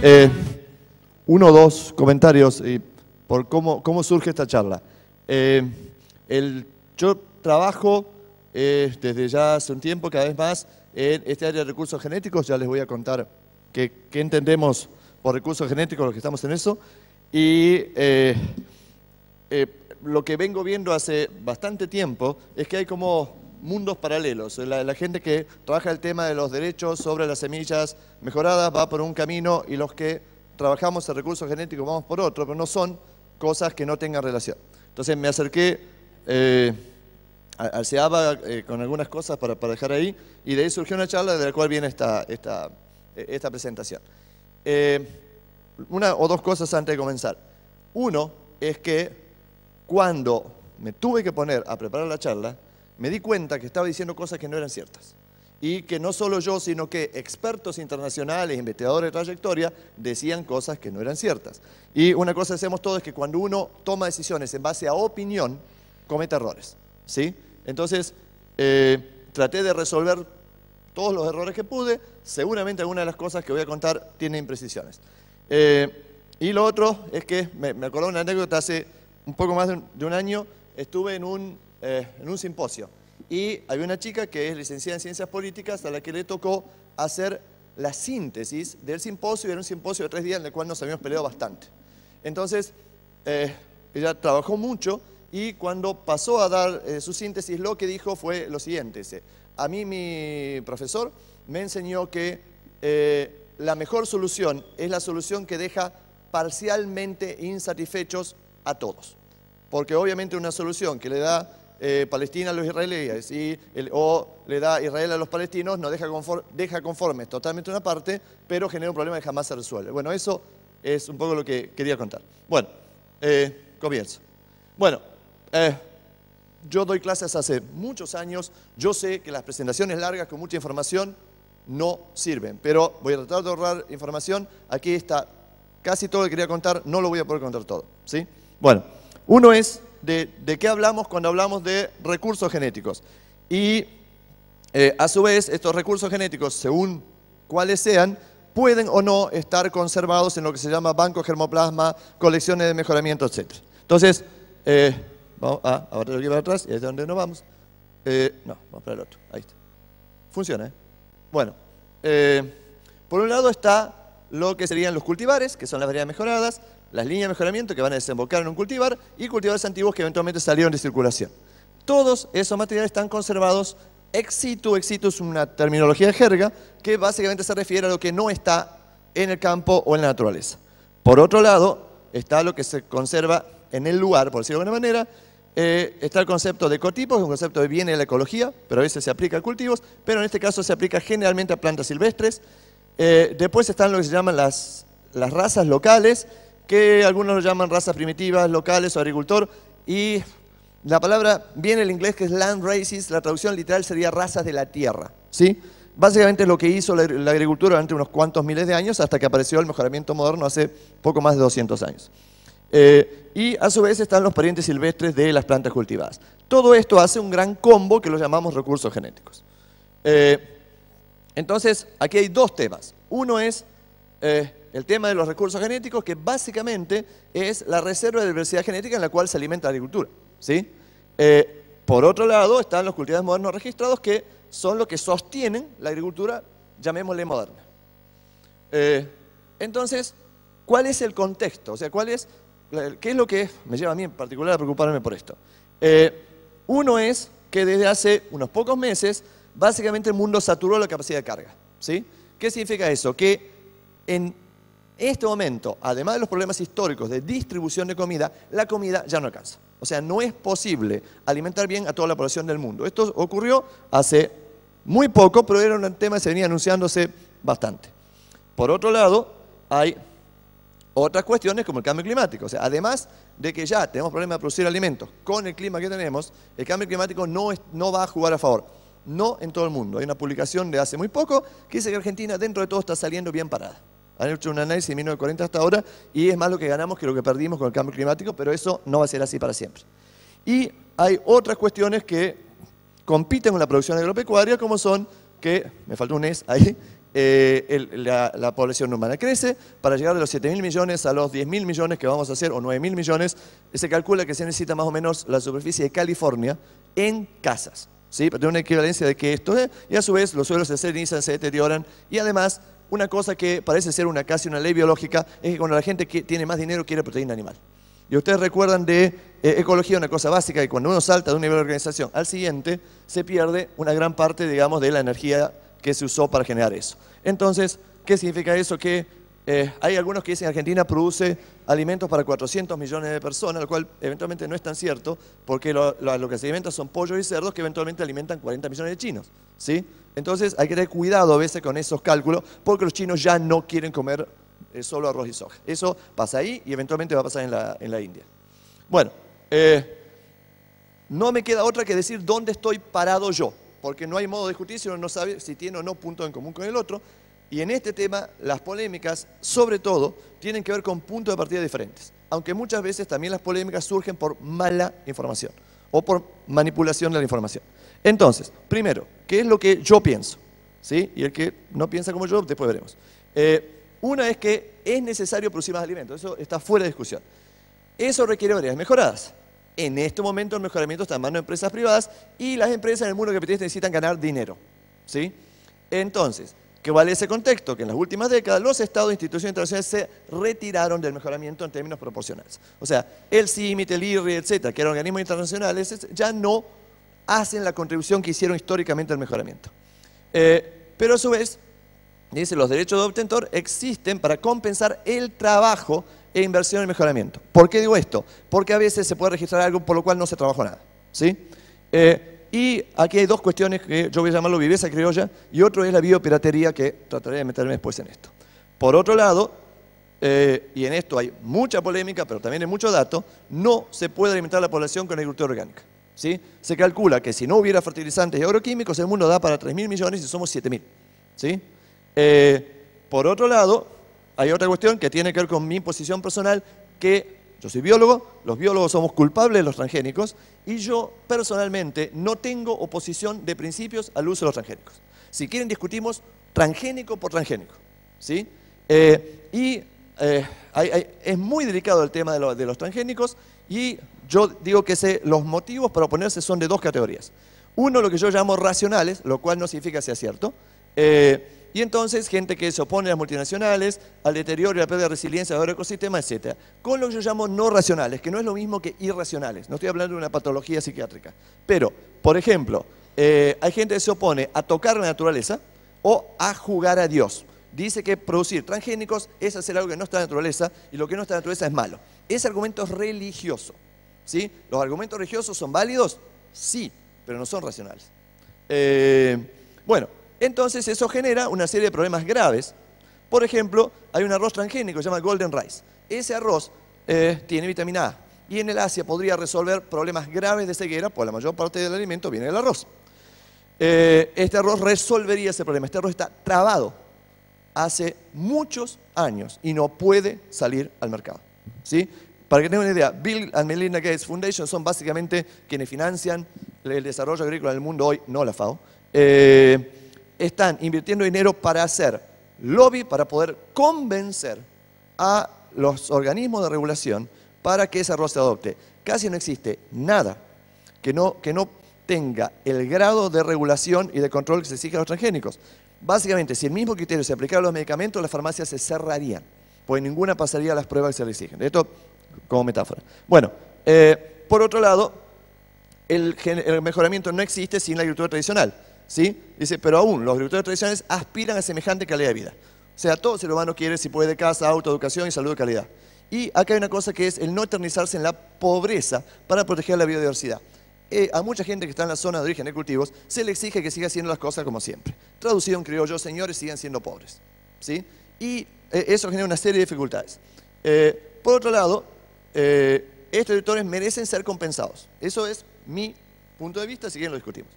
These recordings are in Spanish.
Eh, uno o dos comentarios y por cómo, cómo, surge esta charla. Eh, yo trabajo eh, desde ya hace un tiempo, cada vez más, en este área de recursos genéticos. Ya les voy a contar qué, qué entendemos por recursos genéticos, los que estamos en eso. Y lo que vengo viendo hace bastante tiempo es que hay como mundos paralelos. La, gente que trabaja el tema de los derechos sobre las semillas mejoradas va por un camino y los que trabajamos el recurso genético vamos por otro, pero no son cosas que no tengan relación. Entonces me acerqué eh, al SEABA eh, con algunas cosas para, dejar ahí y de ahí surgió una charla de la cual viene esta, eh, presentación. una o dos cosas antes de comenzar. Uno es que cuando me tuve que poner a preparar la charla, me di cuenta que estaba diciendo cosas que no eran ciertas. Y que no solo yo, sino que expertos internacionales, investigadores de trayectoria, decían cosas que no eran ciertas. Y una cosa que hacemos todos es que cuando uno toma decisiones en base a opinión, comete errores. ¿sí? Entonces, eh, traté de resolver todos los errores que pude. Seguramente alguna de las cosas que voy a contar tiene imprecisiones. Eh, y lo otro es que me, me acuerdo de una anécdota hace un poco más de un año. Estuve en un eh, en un simposio. Y había una chica que es licenciada en Ciencias Políticas a la que le tocó hacer la síntesis del simposio. Era un simposio de tres días en el cual nos habíamos peleado bastante. Entonces, eh, ella trabajó mucho y cuando pasó a dar eh, su síntesis, lo que dijo fue lo siguiente. a mí mi profesor me enseñó que la mejor solución es la solución que deja parcialmente insatisfechos a todos. Porque obviamente una solución que le da eh, Palestina a los israelíes y o le da Israel a los palestinos, no deja, deja conformes totalmente una parte, pero genera un problema que jamás se resuelve. Bueno, eso es un poco lo que quería contar. Bueno, eh, comienzo. Bueno, eh, yo doy clases hace muchos años, yo sé que las presentaciones largas con mucha información no sirven, pero voy a tratar de ahorrar información. Aquí está casi todo lo que quería contar, no lo voy a poder contar todo. ¿sí? Bueno, uno es de, qué hablamos cuando hablamos de recursos genéticos. Y eh, a su vez, estos recursos genéticos, según cuáles sean, pueden o no estar conservados en lo que se llama banco germoplasma, colecciones de mejoramiento, etcétera. Entonces, eh, vamos a, ah, ahora atrás y es donde nos vamos. Eh, no, vamos para el otro, ahí está. Funciona, ¿eh? Bueno, por un lado está lo que serían los cultivares, que son las variedades mejoradas, las líneas de mejoramiento que van a desembocar en un cultivar y cultivares antiguos que eventualmente salieron de circulación. Todos esos materiales están conservados ex situ. Ex situ es una terminología de jerga que básicamente se refiere a lo que no está en el campo o en la naturaleza. Por otro lado, está lo que se conserva en el lugar, por decirlo de alguna manera, eh, está el concepto de ecotipos, es un concepto que viene de la ecología, pero a veces se aplica a cultivos, pero en este caso se aplica generalmente a plantas silvestres. Eh, después están lo que se llaman las, las razas locales, que algunos lo llaman razas primitivas, locales o agricultor, y la palabra viene del inglés que es land races, la traducción literal sería razas de la tierra, ¿sí? Básicamente es lo que hizo la, agricultura durante unos cuantos miles de años hasta que apareció el mejoramiento moderno hace poco más de 200 años. Eh, y a su vez están los parientes silvestres de las plantas cultivadas. Todo esto hace un gran combo que lo llamamos recursos genéticos. Eh, entonces, aquí hay dos temas. Uno es eh, el tema de los recursos genéticos, que básicamente es la reserva de diversidad genética en la cual se alimenta la agricultura. ¿sí? Eh, por otro lado, están los cultivos modernos registrados, que son los que sostienen la agricultura, llamémosle moderna. Eh, entonces, ¿cuál es el contexto? O sea, ¿cuál es, ¿qué es lo que me lleva a mí en particular a preocuparme por esto? Eh, uno es que desde hace unos pocos meses, básicamente el mundo saturó la capacidad de carga. ¿sí? ¿Qué significa eso? Que en en este momento, además de los problemas históricos de distribución de comida, la comida ya no alcanza. O sea, no es posible alimentar bien a toda la población del mundo. Esto ocurrió hace muy poco, pero era un tema que se venía anunciándose bastante. Por otro lado, hay otras cuestiones como el cambio climático. O sea, además de que ya tenemos problemas de producir alimentos con el clima que tenemos, el cambio climático no, no va a jugar a favor. No en todo el mundo. Hay una publicación de hace muy poco que dice que Argentina dentro de todo está saliendo bien parada han hecho un análisis de 1940 hasta ahora y es más lo que ganamos que lo que perdimos con el cambio climático, pero eso no va a ser así para siempre. Y hay otras cuestiones que compiten con la producción agropecuaria, como son que, me faltó un es ahí, eh, la, población humana crece, para llegar de los mil millones a los 10.000 millones que vamos a hacer, o 9.000 millones, se calcula que se necesita más o menos la superficie de California en casas, ¿sí? para tener una equivalencia de que esto es, y a su vez los suelos se cenizan, se deterioran, y además una cosa que parece ser una casi una ley biológica es que cuando la gente que tiene más dinero quiere proteína animal. Y ustedes recuerdan de eh, ecología una cosa básica, que cuando uno salta de un nivel de organización al siguiente, se pierde una gran parte, digamos, de la energía que se usó para generar eso. Entonces, ¿qué significa eso? Que eh, hay algunos que dicen que Argentina produce alimentos para 400 millones de personas, lo cual eventualmente no es tan cierto, porque lo, que se alimenta son pollos y cerdos que eventualmente alimentan 40 millones de chinos. ¿sí? Entonces hay que tener cuidado a veces con esos cálculos, porque los chinos ya no quieren comer eh, solo arroz y soja. Eso pasa ahí y eventualmente va a pasar en la, India. Bueno, eh, no me queda otra que decir dónde estoy parado yo, porque no hay modo de justicia, uno no sabe si tiene o no punto en común con el otro. Y en este tema, las polémicas, sobre todo, tienen que ver con puntos de partida diferentes. Aunque muchas veces también las polémicas surgen por mala información o por manipulación de la información. Entonces, primero, ¿qué es lo que yo pienso? ¿Sí? Y el que no piensa como yo, después veremos. Eh, una es que es necesario producir más alimentos, eso está fuera de discusión. Eso requiere varias mejoradas. En este momento el mejoramiento está en manos de empresas privadas y las empresas en el mundo capitalista necesitan ganar dinero. ¿sí? Entonces, ¿Qué vale ese contexto? Que en las últimas décadas los estados e instituciones internacionales se retiraron del mejoramiento en términos proporcionales. O sea, el CIMIT, el IRRI, etcétera, que eran organismos internacionales, ya no hacen la contribución que hicieron históricamente al mejoramiento. Eh, pero a su vez, dice, los derechos de obtentor existen para compensar el trabajo e inversión en mejoramiento. ¿Por qué digo esto? Porque a veces se puede registrar algo por lo cual no se trabajó nada. ¿sí? Eh, y aquí hay dos cuestiones que yo voy a llamarlo viveza criolla y otro es la biopiratería que trataré de meterme después en esto. Por otro lado, eh, y en esto hay mucha polémica, pero también hay mucho dato, no se puede alimentar a la población con agricultura orgánica. ¿sí? Se calcula que si no hubiera fertilizantes y agroquímicos, el mundo da para 3.000 mil millones y somos 7.000. mil. ¿sí? Eh, por otro lado, hay otra cuestión que tiene que ver con mi posición personal, que yo soy biólogo, los biólogos somos culpables de los transgénicos y yo personalmente no tengo oposición de principios al uso de los transgénicos. Si quieren discutimos transgénico por transgénico. ¿sí? Eh, y eh, es muy delicado el tema de, los transgénicos y yo digo que los motivos para oponerse son de dos categorías. Uno, lo que yo llamo racionales, lo cual no significa que sea cierto. Eh, y entonces, gente que se opone a las multinacionales, al deterioro y a la pérdida de resiliencia del ecosistema, etc. Con lo que yo llamo no racionales, que no es lo mismo que irracionales. No estoy hablando de una patología psiquiátrica. Pero, por ejemplo, eh, hay gente que se opone a tocar la naturaleza o a jugar a Dios. Dice que producir transgénicos es hacer algo que no está en la naturaleza y lo que no está en la naturaleza es malo. Ese argumento es religioso. ¿sí? ¿Los argumentos religiosos son válidos? Sí, pero no son racionales. Eh, bueno, entonces eso genera una serie de problemas graves. Por ejemplo, hay un arroz transgénico, se llama Golden Rice. Ese arroz eh, tiene vitamina A y en el Asia podría resolver problemas graves de ceguera, pues la mayor parte del alimento viene del arroz. Eh, este arroz resolvería ese problema. Este arroz está trabado hace muchos años y no puede salir al mercado. ¿sí? Para que tengan una idea, Bill and Melinda Gates Foundation son básicamente quienes financian el desarrollo agrícola el mundo hoy, no la FAO. Eh, están invirtiendo dinero para hacer lobby, para poder convencer a los organismos de regulación para que ese arroz se adopte. Casi no existe nada que no, que no tenga el grado de regulación y de control que se exige a los transgénicos. Básicamente, si el mismo criterio se aplicara a los medicamentos, las farmacias se cerrarían, pues ninguna pasaría a las pruebas que se le exigen. Esto como metáfora. Bueno, eh, por otro lado, el mejoramiento no existe sin la agricultura tradicional. Dice, pero aún los agricultores tradicionales aspiran a semejante calidad de vida. O sea, todo ser humano quiere, si puede, casa, auto, educación y salud de calidad. Y acá hay una cosa que es el no eternizarse en la pobreza para proteger la biodiversidad. Eh, a mucha gente que está en la zona de origen de cultivos se le exige que siga haciendo las cosas como siempre. Traducido en criollo, señores siguen siendo pobres. ¿sí? Y eh, eso genera una serie de dificultades. Eh, por otro lado, estos agricultores merecen ser compensados. Eso es mi punto de vista, si bien lo discutimos.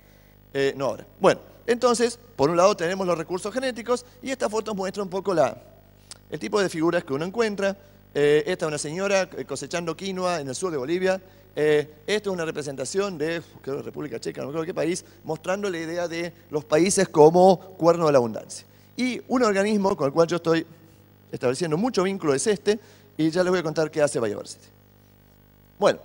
Eh, no ahora. Bueno, entonces, por un lado tenemos los recursos genéticos y esta foto muestra un poco la, el tipo de figuras que uno encuentra. Eh, esta es una señora eh, cosechando quinoa en el sur de Bolivia. Esta esto es una representación de creo, República Checa, no me acuerdo qué país, mostrando la idea de los países como cuerno de la abundancia. Y un organismo con el cual yo estoy estableciendo mucho vínculo es este, y ya les voy a contar qué hace Biodiversity. Bueno,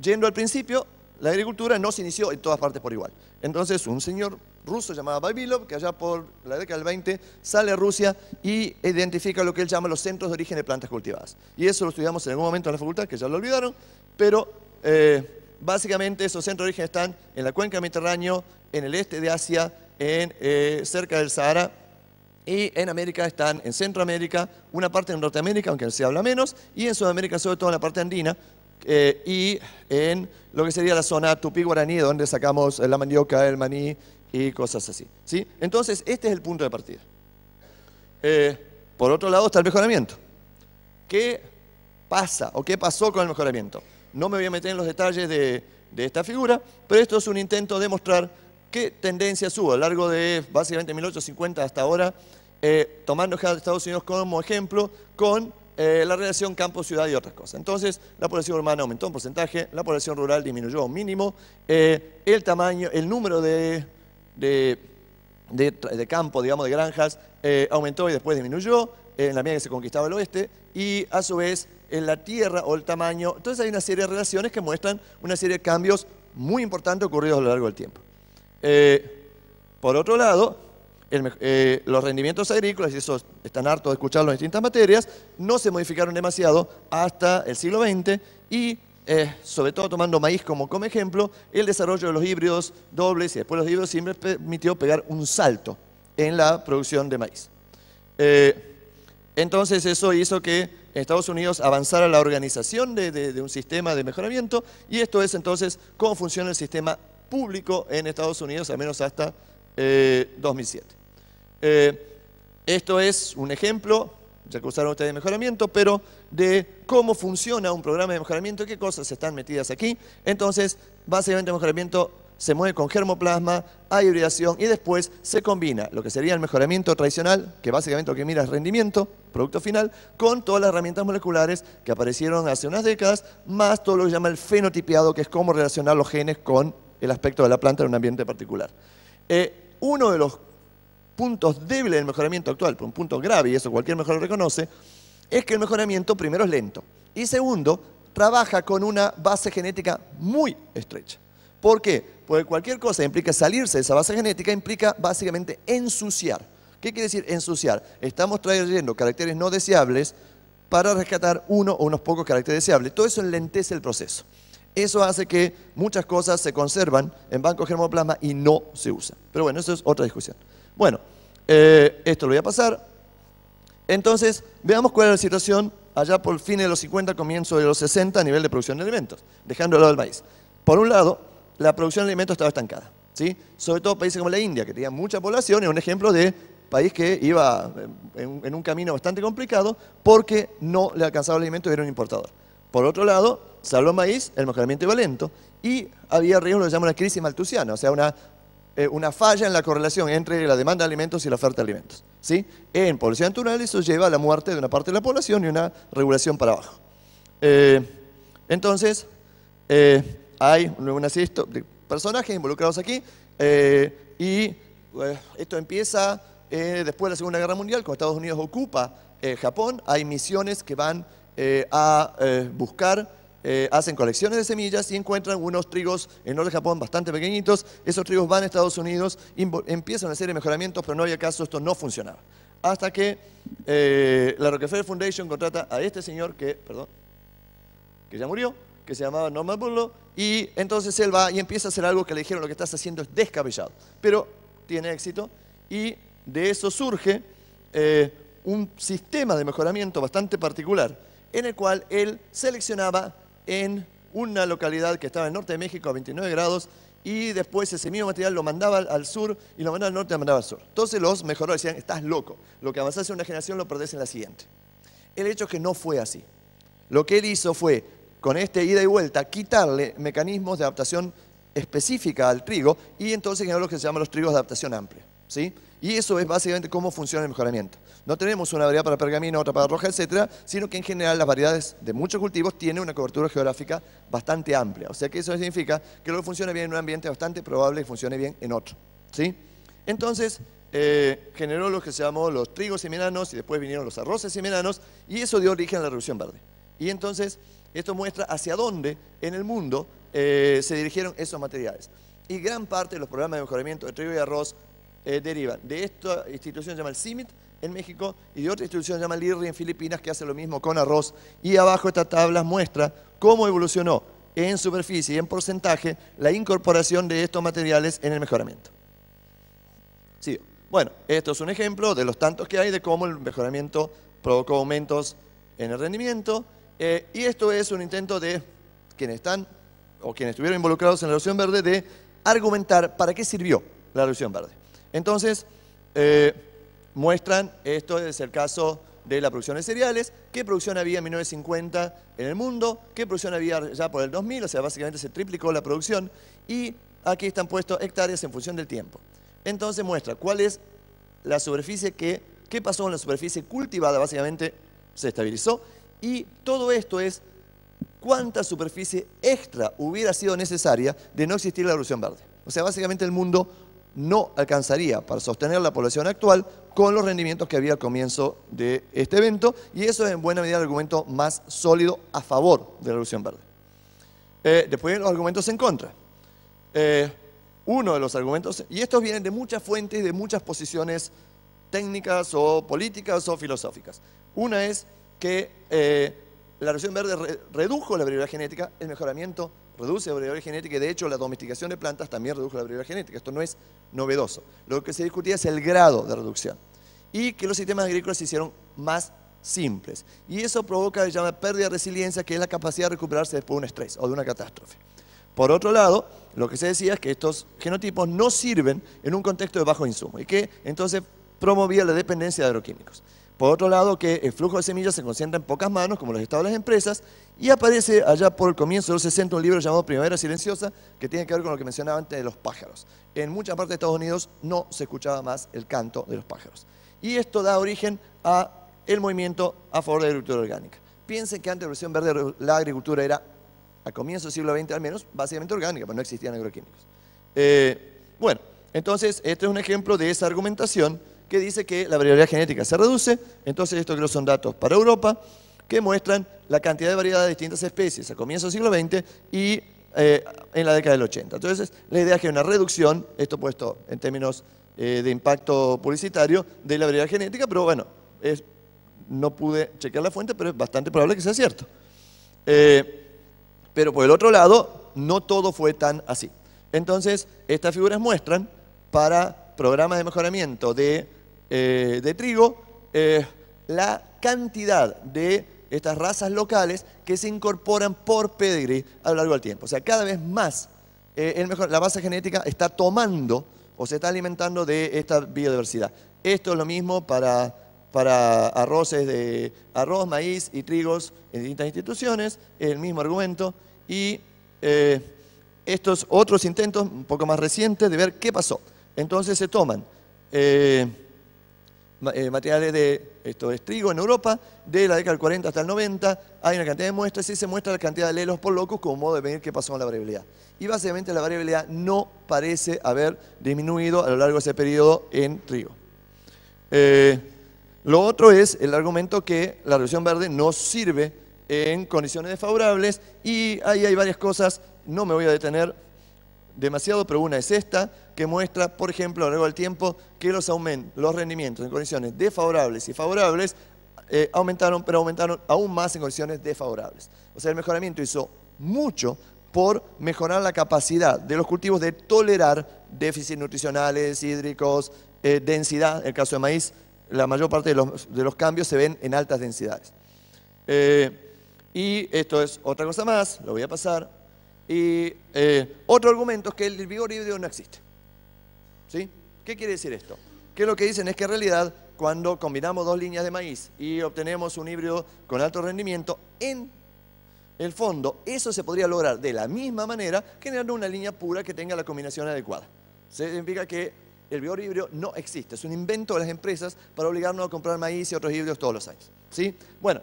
yendo al principio, la agricultura no se inició en todas partes por igual. Entonces un señor ruso llamado Babilov, que allá por la década del 20 sale a Rusia y identifica lo que él llama los centros de origen de plantas cultivadas. Y eso lo estudiamos en algún momento en la facultad, que ya lo olvidaron, pero eh, básicamente esos centros de origen están en la cuenca mediterránea, en el este de Asia, en, eh, cerca del Sahara, y en América están en Centroamérica, una parte en Norteamérica, aunque se habla menos, y en Sudamérica, sobre todo en la parte andina, eh, y en lo que sería la zona tupí-guaraní, donde sacamos la mandioca, el maní y cosas así. ¿sí? Entonces, este es el punto de partida. Eh, por otro lado está el mejoramiento. ¿Qué pasa o qué pasó con el mejoramiento? No me voy a meter en los detalles de, esta figura, pero esto es un intento de mostrar qué tendencias hubo a lo largo de básicamente 1850 hasta ahora, eh, tomando Estados Unidos como ejemplo, con eh, la relación campo-ciudad y otras cosas. Entonces, la población urbana aumentó un porcentaje, la población rural disminuyó un mínimo, eh, el tamaño, el número de, de, de, campo, digamos, de granjas, eh, aumentó y después disminuyó, en la medida que se conquistaba el oeste, y a su vez en la tierra o el tamaño. Entonces hay una serie de relaciones que muestran una serie de cambios muy importantes ocurridos a lo largo del tiempo. por otro lado, eh, los rendimientos agrícolas, y eso están hartos de escucharlo en distintas materias, no se modificaron demasiado hasta el siglo XX y eh, sobre todo tomando maíz como, como ejemplo, el desarrollo de los híbridos dobles y después los híbridos siempre permitió pegar un salto en la producción de maíz. Eh, entonces eso hizo que Estados Unidos avanzara la organización de, de un sistema de mejoramiento y esto es entonces cómo funciona el sistema público en Estados Unidos, al menos hasta 2007. Eh, eh, esto es un ejemplo, ya que usaron ustedes de mejoramiento, pero de cómo funciona un programa de mejoramiento y qué cosas están metidas aquí. Entonces, básicamente el mejoramiento se mueve con germoplasma, hay hibridación y después se combina lo que sería el mejoramiento tradicional, que básicamente lo que mira es rendimiento, producto final, con todas las herramientas moleculares que aparecieron hace unas décadas, más todo lo que se llama el fenotipiado, que es cómo relacionar los genes con el aspecto de la planta en un ambiente particular. Eh, uno de los puntos débiles del mejoramiento actual, por un punto grave, y eso cualquier mejor lo reconoce, es que el mejoramiento primero es lento y segundo, trabaja con una base genética muy estrecha. ¿Por qué? Porque cualquier cosa implica salirse de esa base genética, implica básicamente ensuciar. ¿Qué quiere decir ensuciar? Estamos trayendo caracteres no deseables para rescatar uno o unos pocos caracteres deseables. Todo eso enlentece el proceso. Eso hace que muchas cosas se conservan en banco germoplasma y no se usan. Pero bueno, eso es otra discusión. Bueno, eh, esto lo voy a pasar. Entonces, veamos cuál es la situación allá por fin de los 50, comienzo de los 60 a nivel de producción de alimentos, dejando al lado el maíz. Por un lado, la producción de alimentos estaba estancada, ¿sí? sobre todo países como la India, que tenía mucha población, es un ejemplo de país que iba eh, en, un camino bastante complicado porque no le alcanzaba el alimento y era un importador. Por otro lado, salvo maíz, el mejoramiento iba lento, y había riesgo, lo que la una crisis maltusiana, o sea, una, eh, una falla en la correlación entre la demanda de alimentos y la oferta de alimentos. ¿sí? En población natural eso lleva a la muerte de una parte de la población y una regulación para abajo. Eh, entonces, eh, hay una serie de personajes involucrados aquí, y esto empieza después de la Segunda Guerra Mundial, cuando Estados Unidos ocupa Japón, hay misiones que van a buscar eh, hacen colecciones de semillas y encuentran unos trigos en el norte de Japón bastante pequeñitos. Esos trigos van a Estados Unidos, empiezan a hacer mejoramientos, pero no había caso, esto no funcionaba. Hasta que eh, la Rockefeller Foundation contrata a este señor que, perdón, que ya murió, que se llamaba Norman Bullo, y entonces él va y empieza a hacer algo que le dijeron lo que estás haciendo es descabellado. Pero tiene éxito y de eso surge eh, un sistema de mejoramiento bastante particular en el cual él seleccionaba en una localidad que estaba en el norte de México a 29 grados y después ese mismo material lo mandaba al sur y lo mandaba al norte y lo mandaba al sur. Entonces los mejoró, decían, estás loco, lo que avanzas en una generación lo perdés en la siguiente. El hecho es que no fue así. Lo que él hizo fue, con este ida y vuelta, quitarle mecanismos de adaptación específica al trigo y entonces generó lo que se llama los trigos de adaptación amplia. ¿sí? Y eso es básicamente cómo funciona el mejoramiento. No tenemos una variedad para pergamino, otra para roja, etcétera, sino que en general las variedades de muchos cultivos tienen una cobertura geográfica bastante amplia. O sea que eso significa que lo que funciona bien en un ambiente es bastante probable que funcione bien en otro. ¿sí? Entonces, eh, generó lo que se llamó los trigos semenanos y después vinieron los arroces semenanos, y eso dio origen a la Revolución Verde. Y entonces, esto muestra hacia dónde en el mundo eh, se dirigieron esos materiales. Y gran parte de los programas de mejoramiento de trigo y arroz eh, deriva De esta institución llamada llama el CIMIT en México y de otra institución llamada llama en Filipinas que hace lo mismo con arroz. Y abajo esta tabla muestra cómo evolucionó en superficie y en porcentaje la incorporación de estos materiales en el mejoramiento. Sí. Bueno, esto es un ejemplo de los tantos que hay de cómo el mejoramiento provocó aumentos en el rendimiento. Eh, y esto es un intento de quienes están o quienes estuvieron involucrados en la erosión verde de argumentar para qué sirvió la erosión verde. Entonces, eh, muestran, esto es el caso de la producción de cereales, qué producción había en 1950 en el mundo, qué producción había ya por el 2000, o sea, básicamente se triplicó la producción, y aquí están puestos hectáreas en función del tiempo. Entonces muestra cuál es la superficie que, qué pasó con la superficie cultivada, básicamente se estabilizó, y todo esto es cuánta superficie extra hubiera sido necesaria de no existir la evolución verde. O sea, básicamente el mundo no alcanzaría para sostener la población actual con los rendimientos que había al comienzo de este evento y eso es en buena medida el argumento más sólido a favor de la revolución verde. Eh, después vienen los argumentos en contra. Eh, uno de los argumentos, y estos vienen de muchas fuentes, de muchas posiciones técnicas o políticas o filosóficas. Una es que eh, la revolución verde redujo la variabilidad genética, el mejoramiento reduce la variabilidad genética y de hecho la domesticación de plantas también reduce la variabilidad genética. Esto no es novedoso. Lo que se discutía es el grado de reducción y que los sistemas agrícolas se hicieron más simples. Y eso provoca la pérdida de resiliencia, que es la capacidad de recuperarse después de un estrés o de una catástrofe. Por otro lado, lo que se decía es que estos genotipos no sirven en un contexto de bajo insumo y que entonces promovía la dependencia de agroquímicos. Por otro lado, que el flujo de semillas se concentra en pocas manos, como los estados de las empresas, y aparece allá por el comienzo de los 60 un libro llamado Primavera Silenciosa, que tiene que ver con lo que mencionaba antes de los pájaros. En muchas partes de Estados Unidos no se escuchaba más el canto de los pájaros. Y esto da origen a el movimiento a favor de la agricultura orgánica. Piensen que antes de la Revolución Verde la agricultura era, a comienzos del siglo XX al menos, básicamente orgánica, pero pues no existían agroquímicos. Eh, bueno, entonces este es un ejemplo de esa argumentación que dice que la variedad genética se reduce, entonces estos creo son datos para Europa, que muestran la cantidad de variedad de distintas especies a comienzos del siglo XX y eh, en la década del 80. Entonces, la idea es que hay una reducción, esto puesto en términos eh, de impacto publicitario, de la variedad genética, pero bueno, no pude chequear la fuente, pero es bastante probable que sea cierto. Eh, pero por el otro lado, no todo fue tan así. Entonces, estas figuras muestran para programas de mejoramiento de eh, de trigo, eh, la cantidad de estas razas locales que se incorporan por pedigree a lo largo del tiempo. O sea, cada vez más eh, la base genética está tomando o se está alimentando de esta biodiversidad. Esto es lo mismo para, para arroces de arroz, maíz y trigos en distintas instituciones, el mismo argumento. Y estos otros intentos un poco más recientes de ver qué pasó. Entonces se toman. Eh, materiales de esto de trigo en Europa, de la década del 40 hasta el 90, hay una cantidad de muestras y se muestra la cantidad de lelos por locus como modo de ver qué pasó con la variabilidad. Y básicamente la variabilidad no parece haber disminuido a lo largo de ese periodo en trigo. Eh, lo otro es el argumento que la reducción verde no sirve en condiciones desfavorables y ahí hay varias cosas, no me voy a detener, demasiado, pero una es esta, que muestra, por ejemplo, a lo largo del tiempo, que los, los rendimientos en condiciones desfavorables y favorables eh, aumentaron, pero aumentaron aún más en condiciones desfavorables. O sea, el mejoramiento hizo mucho por mejorar la capacidad de los cultivos de tolerar déficits nutricionales, hídricos, eh, densidad. En el caso de maíz, la mayor parte de los, cambios se ven en altas densidades. Eh, y esto es otra cosa más, lo voy a pasar. Y eh, otro argumento es que el vigor híbrido no existe. ¿Sí? ¿Qué quiere decir esto? Que lo que dicen es que en realidad cuando combinamos dos líneas de maíz y obtenemos un híbrido con alto rendimiento, en el fondo eso se podría lograr de la misma manera generando una línea pura que tenga la combinación adecuada. Se significa que el vigor híbrido no existe, es un invento de las empresas para obligarnos a comprar maíz y otros híbridos todos los años. ¿sí? Bueno,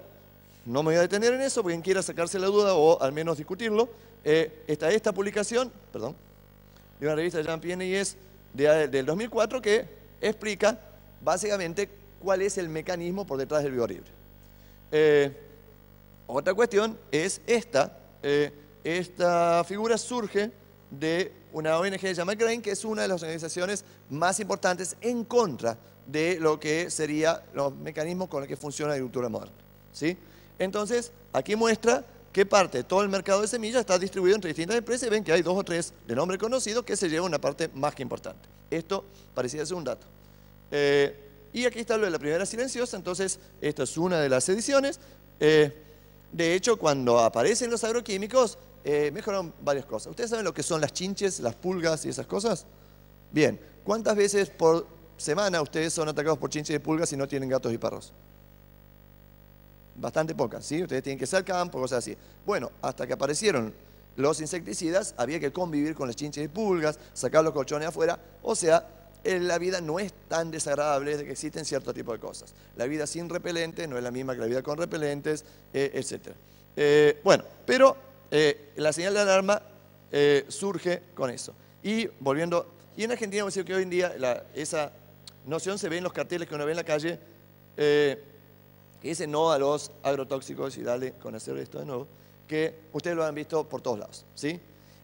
no me voy a detener en eso, quien quiera sacarse la duda o al menos discutirlo, eh, está esta publicación, perdón, de una revista de Jean del 2004 que explica básicamente cuál es el mecanismo por detrás del vivo Eh, otra cuestión es esta. Eh, esta figura surge de una ONG llamada Grain, que es una de las organizaciones más importantes en contra de lo que serían los mecanismos con los que funciona la agricultura moderna. ¿sí? Entonces, aquí muestra ¿Qué parte todo el mercado de semillas está distribuido entre distintas empresas y ven que hay dos o tres de nombre conocido que se llevan una parte más que importante. Esto parecía ser un dato. Eh, y aquí está lo de la primera silenciosa, entonces esta es una de las ediciones. Eh, de hecho, cuando aparecen los agroquímicos, eh, mejoran varias cosas. ¿Ustedes saben lo que son las chinches, las pulgas y esas cosas? Bien, ¿cuántas veces por semana ustedes son atacados por chinches y pulgas si no tienen gatos y perros? bastante pocas, ¿sí? Ustedes tienen que ser campo, cosas así. Bueno, hasta que aparecieron los insecticidas, había que convivir con las chinches y pulgas, sacar los colchones afuera, o sea, eh, la vida no es tan desagradable de que existen cierto tipo de cosas. La vida sin repelente no es la misma que la vida con repelentes, eh, etc. Eh, bueno, pero la señal de alarma surge con eso. Y volviendo, y en Argentina, vamos a decir que hoy en día esa noción se ve en los carteles que uno ve en la calle que dice no a los agrotóxicos, y dale con hacer esto de nuevo, que ustedes lo han visto por todos lados, ¿sí?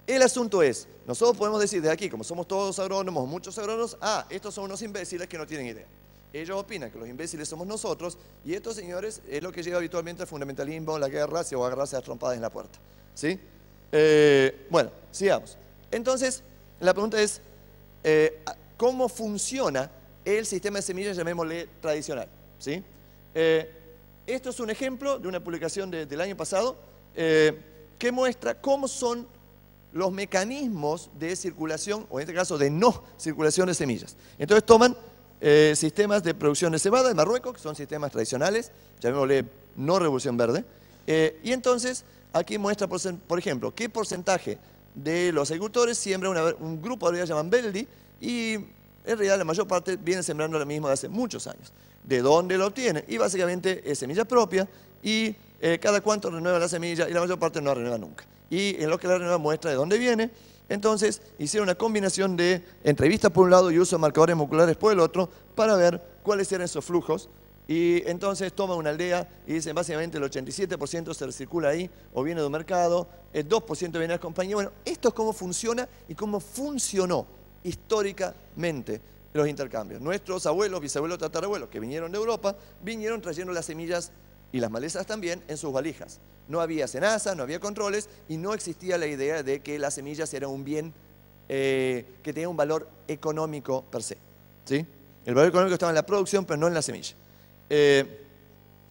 El asunto es, nosotros podemos decir de aquí, como somos todos agrónomos, muchos agrónomos, ah, estos son unos imbéciles que no tienen idea. Ellos opinan que los imbéciles somos nosotros y estos señores es lo que lleva habitualmente al fundamentalismo, la guerra, se o agarrarse a trompadas en la puerta. ¿Sí? Eh, bueno, sigamos. Entonces, la pregunta es, eh, ¿cómo funciona el sistema de semillas, llamémosle tradicional? ¿Sí? Eh, esto es un ejemplo de una publicación del año pasado eh, que muestra cómo son los mecanismos de circulación, o en este caso de no circulación de semillas. Entonces toman eh, sistemas de producción de cebada en Marruecos, que son sistemas tradicionales, llamémosle no revolución verde, eh, y entonces aquí muestra, por, ejemplo, qué porcentaje de los agricultores siembra un grupo de llaman Beldi, y en realidad la mayor parte viene sembrando lo mismo de hace muchos años de dónde lo obtiene. Y básicamente es semilla propia y eh, cada cuánto renueva la semilla y la mayor parte no la renueva nunca. Y en lo que la renueva muestra de dónde viene. Entonces hicieron una combinación de entrevistas por un lado y uso de marcadores musculares por el otro para ver cuáles eran esos flujos. Y entonces toma una aldea y dicen básicamente el 87% se recircula ahí o viene de un mercado, el 2% viene de la compañía. Bueno, esto es cómo funciona y cómo funcionó históricamente los intercambios. Nuestros abuelos, bisabuelos, tatarabuelos que vinieron de Europa, vinieron trayendo las semillas y las malezas también en sus valijas. No había cenazas, no había controles y no existía la idea de que las semillas eran un bien eh, que tenía un valor económico per se. ¿sí? El valor económico estaba en la producción, pero no en la semilla. Eh,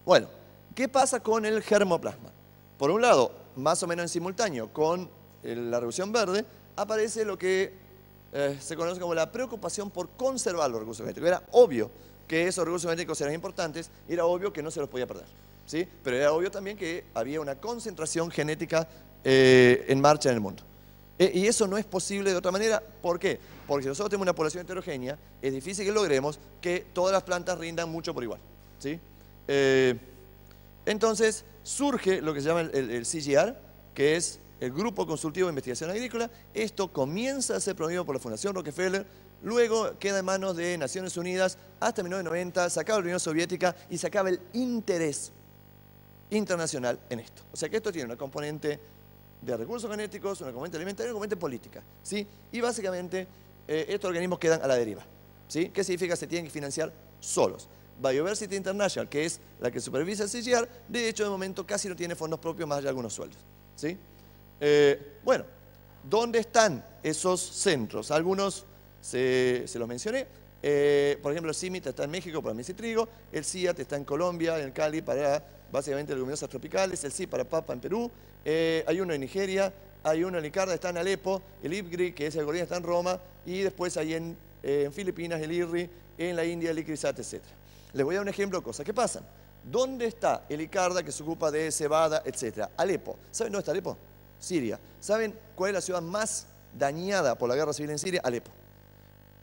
bueno, ¿qué pasa con el germoplasma? Por un lado, más o menos en simultáneo con la revolución verde, aparece lo que eh, se conoce como la preocupación por conservar los recursos genéticos. Era obvio que esos recursos genéticos eran importantes, era obvio que no se los podía perder, ¿sí? Pero era obvio también que había una concentración genética eh, en marcha en el mundo. E, y eso no es posible de otra manera, ¿por qué? Porque si nosotros tenemos una población heterogénea, es difícil que logremos que todas las plantas rindan mucho por igual, ¿sí? Eh, entonces, surge lo que se llama el CGR, que es el Grupo Consultivo de Investigación Agrícola. Esto comienza a ser promovido por la Fundación Rockefeller, luego queda en manos de Naciones Unidas hasta 1990, se acaba la Unión Soviética y se acaba el interés internacional en esto. O sea que esto tiene una componente de recursos genéticos, una componente alimentaria una componente política. ¿sí? Y básicamente eh, estos organismos quedan a la deriva. ¿sí? ¿Qué significa? Se tienen que financiar solos. Biodiversity International, que es la que supervisa el CGR, de hecho de momento casi no tiene fondos propios más de algunos sueldos. ¿sí? Eh, bueno, ¿dónde están esos centros? Algunos se, los mencioné. Eh, por ejemplo, el CIMIT está en México para maíz y trigo, el CIAT está en Colombia, en Cali para básicamente leguminosas tropicales, el CI para papa en Perú, eh, hay uno en Nigeria, hay uno en Licarda, está en Alepo, el IPGRI, que es el Gordina, está en Roma, y después hay en, Filipinas, el IRRI, en la India, el ICRISAT, etc. Les voy a dar un ejemplo de cosas que pasan. ¿Dónde está el Icarda que se ocupa de cebada, etcétera? Alepo. ¿Saben dónde está Alepo? Siria. ¿Saben cuál es la ciudad más dañada por la guerra civil en Siria? Alepo.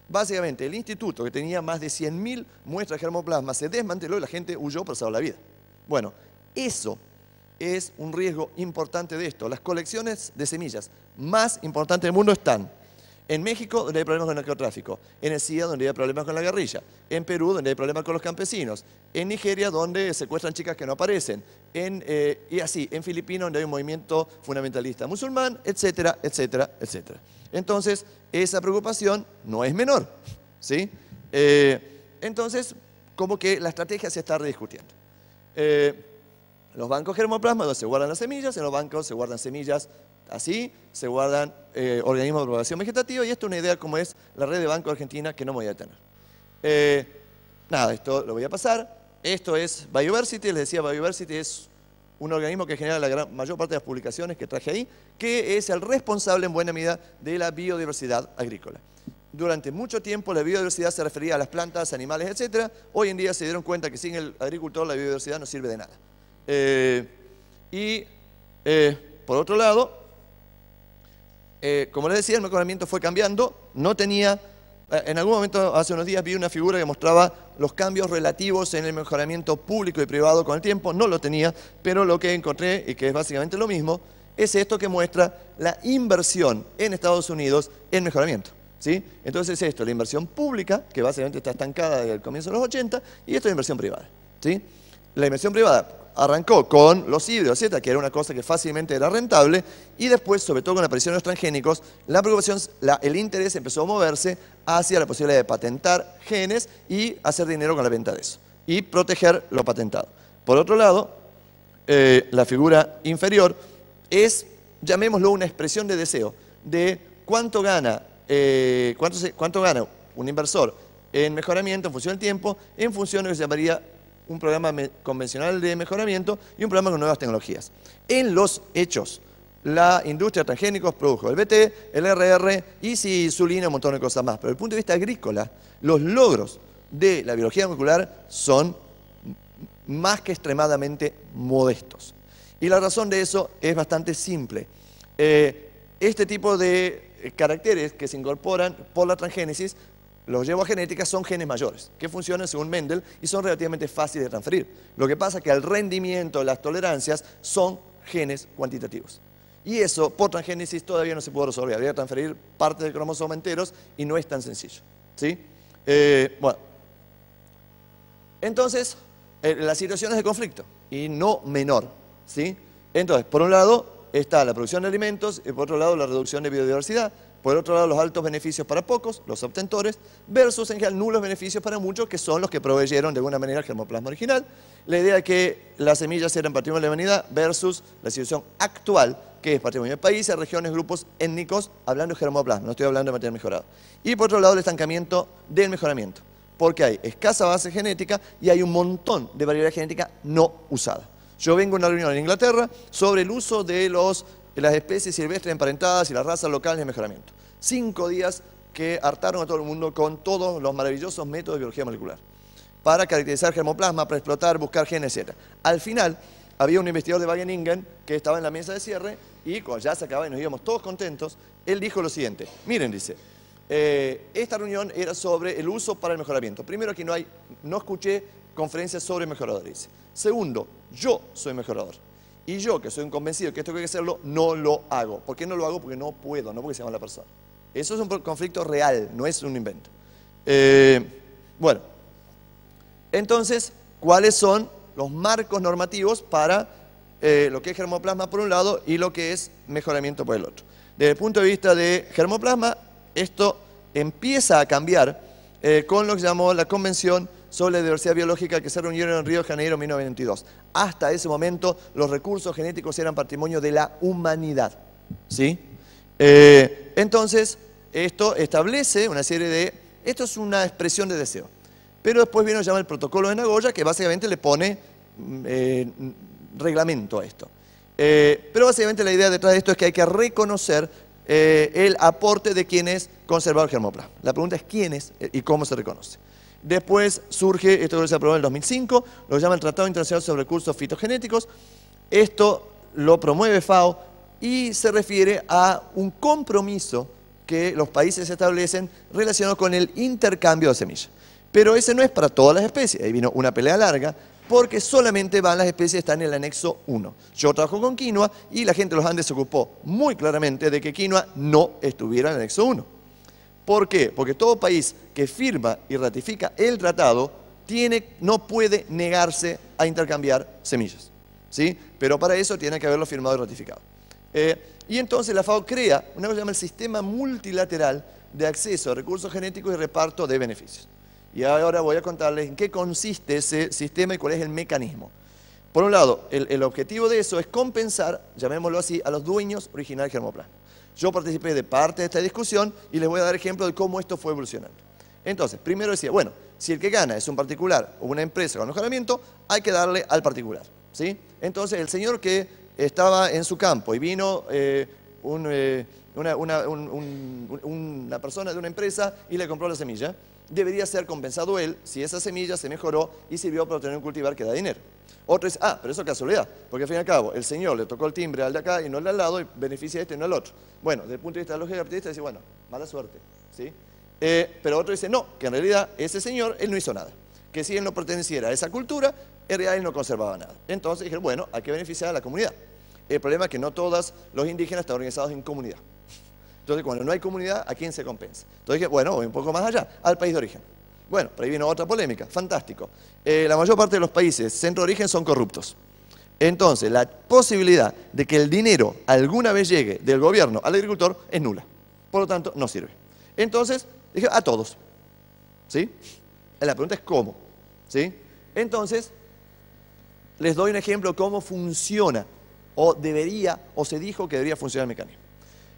Básicamente, el instituto que tenía más de 100.000 muestras de germoplasma se desmanteló y la gente huyó por salvar la vida. Bueno, eso es un riesgo importante de esto. Las colecciones de semillas más importantes del mundo están en México, donde hay problemas con el narcotráfico, en el CIA, donde hay problemas con la guerrilla, en Perú, donde hay problemas con los campesinos, en Nigeria donde secuestran chicas que no aparecen, eh, y así, en Filipinas donde hay un movimiento fundamentalista musulmán, etcétera, etcétera, etcétera. Entonces, esa preocupación no es menor, ¿sí? Eh, entonces, como que la estrategia se está rediscutiendo. Eh, los bancos germoplasma donde se guardan las semillas, en los bancos se guardan semillas así, se guardan organismos de propagación vegetativa, y esto es una idea como es la red de Banco Argentina que no me voy a detener. Nada, esto lo voy a pasar. Esto es Biodiversity, les decía, Biodiversity es un organismo que genera la mayor parte de las publicaciones que traje ahí, que es el responsable en buena medida de la biodiversidad agrícola. Durante mucho tiempo la biodiversidad se refería a las plantas, animales, etc. Hoy en día se dieron cuenta que sin el agricultor la biodiversidad no sirve de nada. Eh, y, eh, por otro lado, eh, como les decía, el mejoramiento fue cambiando, no tenía eh, en algún momento, hace unos días, vi una figura que mostraba los cambios relativos en el mejoramiento público y privado con el tiempo. No lo tenía, pero lo que encontré, y que es básicamente lo mismo, es esto que muestra la inversión en Estados Unidos en mejoramiento. ¿sí? Entonces esto, la inversión pública, que básicamente está estancada desde el comienzo de los 80, y esto es inversión privada. ¿sí? La inversión privada, arrancó con los híbridos, que era una cosa que fácilmente era rentable, y después, sobre todo con la aparición de los transgénicos, la el interés empezó a moverse hacia la posibilidad de patentar genes y hacer dinero con la venta de eso, y proteger lo patentado. Por otro lado, eh, la figura inferior es, llamémoslo, una expresión de deseo, de cuánto gana, eh, cuánto, cuánto gana un inversor en mejoramiento en función del tiempo, en función de lo que se llamaría un programa convencional de mejoramiento y un programa con nuevas tecnologías. En los hechos, la industria de transgénicos produjo el BT, el RR, y si insulina, un montón de cosas más. Pero desde el punto de vista agrícola, los logros de la biología molecular son más que extremadamente modestos. Y la razón de eso es bastante simple. Eh, este tipo de eh, caracteres que se incorporan por la transgénesis los llevo a genética, son genes mayores, que funcionan según Mendel y son relativamente fáciles de transferir. Lo que pasa es que al rendimiento, de las tolerancias, son genes cuantitativos. Y eso, por transgénesis, todavía no se pudo resolver. Habría que transferir partes del cromosoma enteros y no es tan sencillo. ¿sí? Eh, bueno, entonces, eh, las situaciones de conflicto, y no menor. ¿sí? Entonces, por un lado está la producción de alimentos, y por otro lado la reducción de biodiversidad, por otro lado, los altos beneficios para pocos, los obtentores, versus en general nulos beneficios para muchos, que son los que proveyeron de alguna manera el germoplasma original. La idea de que las semillas eran patrimonio de la humanidad versus la situación actual, que es patrimonio de países, regiones, grupos étnicos, hablando de germoplasma, no estoy hablando de material mejorado. Y por otro lado, el estancamiento del mejoramiento, porque hay escasa base genética y hay un montón de variedad genética no usada. Yo vengo de una reunión en Inglaterra sobre el uso de los las especies silvestres emparentadas y las razas locales de mejoramiento. Cinco días que hartaron a todo el mundo con todos los maravillosos métodos de biología molecular para caracterizar germoplasma, para explotar, buscar genes, etc. Al final, había un investigador de Wageningen que estaba en la mesa de cierre y cuando ya se acababa y nos íbamos todos contentos, él dijo lo siguiente, miren, dice, eh, esta reunión era sobre el uso para el mejoramiento. Primero, que no, hay, no escuché conferencias sobre mejoradores. Segundo, yo soy mejorador. Y yo, que soy un convencido que esto hay que hacerlo, no lo hago. ¿Por qué no lo hago? Porque no puedo, no porque sea llama la persona. Eso es un conflicto real, no es un invento. Eh, bueno, entonces, ¿cuáles son los marcos normativos para eh, lo que es germoplasma por un lado y lo que es mejoramiento por el otro? Desde el punto de vista de germoplasma, esto empieza a cambiar eh, con lo que llamó la Convención sobre la diversidad biológica que se reunieron en Río de Janeiro en 1992. Hasta ese momento los recursos genéticos eran patrimonio de la humanidad. Eh, entonces, esto establece una serie de... Esto es una expresión de deseo. Pero después viene lo llama el protocolo de Nagoya, que básicamente le pone mm, eh, reglamento a esto. Eh, pero básicamente la idea detrás de esto es que hay que reconocer el aporte de quienes conservaron el germoplasma. La pregunta es quiénes y cómo se reconoce. Después surge, esto se aprobó en el 2005, lo llama el Tratado Internacional sobre Recursos Fitogenéticos. Esto lo promueve FAO y se refiere a un compromiso que los países establecen relacionado con el intercambio de semillas. Pero ese no es para todas las especies, ahí vino una pelea larga, porque solamente van las especies que están en el anexo 1. Yo trabajo con quinoa y la gente de los Andes se ocupó muy claramente de que quinoa no estuviera en el anexo 1. ¿Por qué? Porque todo país que firma y ratifica el tratado tiene, no puede negarse a intercambiar semillas. ¿sí? Pero para eso tiene que haberlo firmado y ratificado. Eh, y entonces la FAO crea una cosa que llama el Sistema Multilateral de Acceso a Recursos Genéticos y Reparto de Beneficios. Y ahora voy a contarles en qué consiste ese sistema y cuál es el mecanismo. Por un lado, el, objetivo de eso es compensar, llamémoslo así, a los dueños originales germoplasma. Yo participé de parte de esta discusión y les voy a dar ejemplo de cómo esto fue evolucionando. Entonces, primero decía, bueno, si el que gana es un particular o una empresa con alojamiento, hay que darle al particular. ¿sí? Entonces, el señor que estaba en su campo y vino eh, eh, una, una persona de una empresa y le compró la semilla, debería ser compensado él si esa semilla se mejoró y sirvió para obtener un cultivar que da dinero. Otro dice, ah, pero eso es casualidad, porque al fin y al cabo el señor le tocó el timbre al de acá y no al de al lado y beneficia a este y no al otro. Bueno, desde el punto de vista de la lógica dice, bueno, mala suerte. ¿sí? Eh, pero otro dice, no, que en realidad ese señor, él no hizo nada. Que si él no perteneciera a esa cultura, en realidad él no conservaba nada. Entonces dijeron, bueno, hay que beneficiar a la comunidad. El problema es que no todos los indígenas están organizados en comunidad. Entonces, cuando no hay comunidad, ¿a quién se compensa? Entonces dije, bueno, voy un poco más allá, al país de origen. Bueno, pero ahí viene otra polémica, fantástico. Eh, la mayor parte de los países centro de origen son corruptos. Entonces, la posibilidad de que el dinero alguna vez llegue del gobierno al agricultor es nula. Por lo tanto, no sirve. Entonces, dije, a todos. ¿Sí? La pregunta es cómo. ¿Sí? Entonces, les doy un ejemplo cómo funciona, o debería, o se dijo que debería funcionar el mecanismo.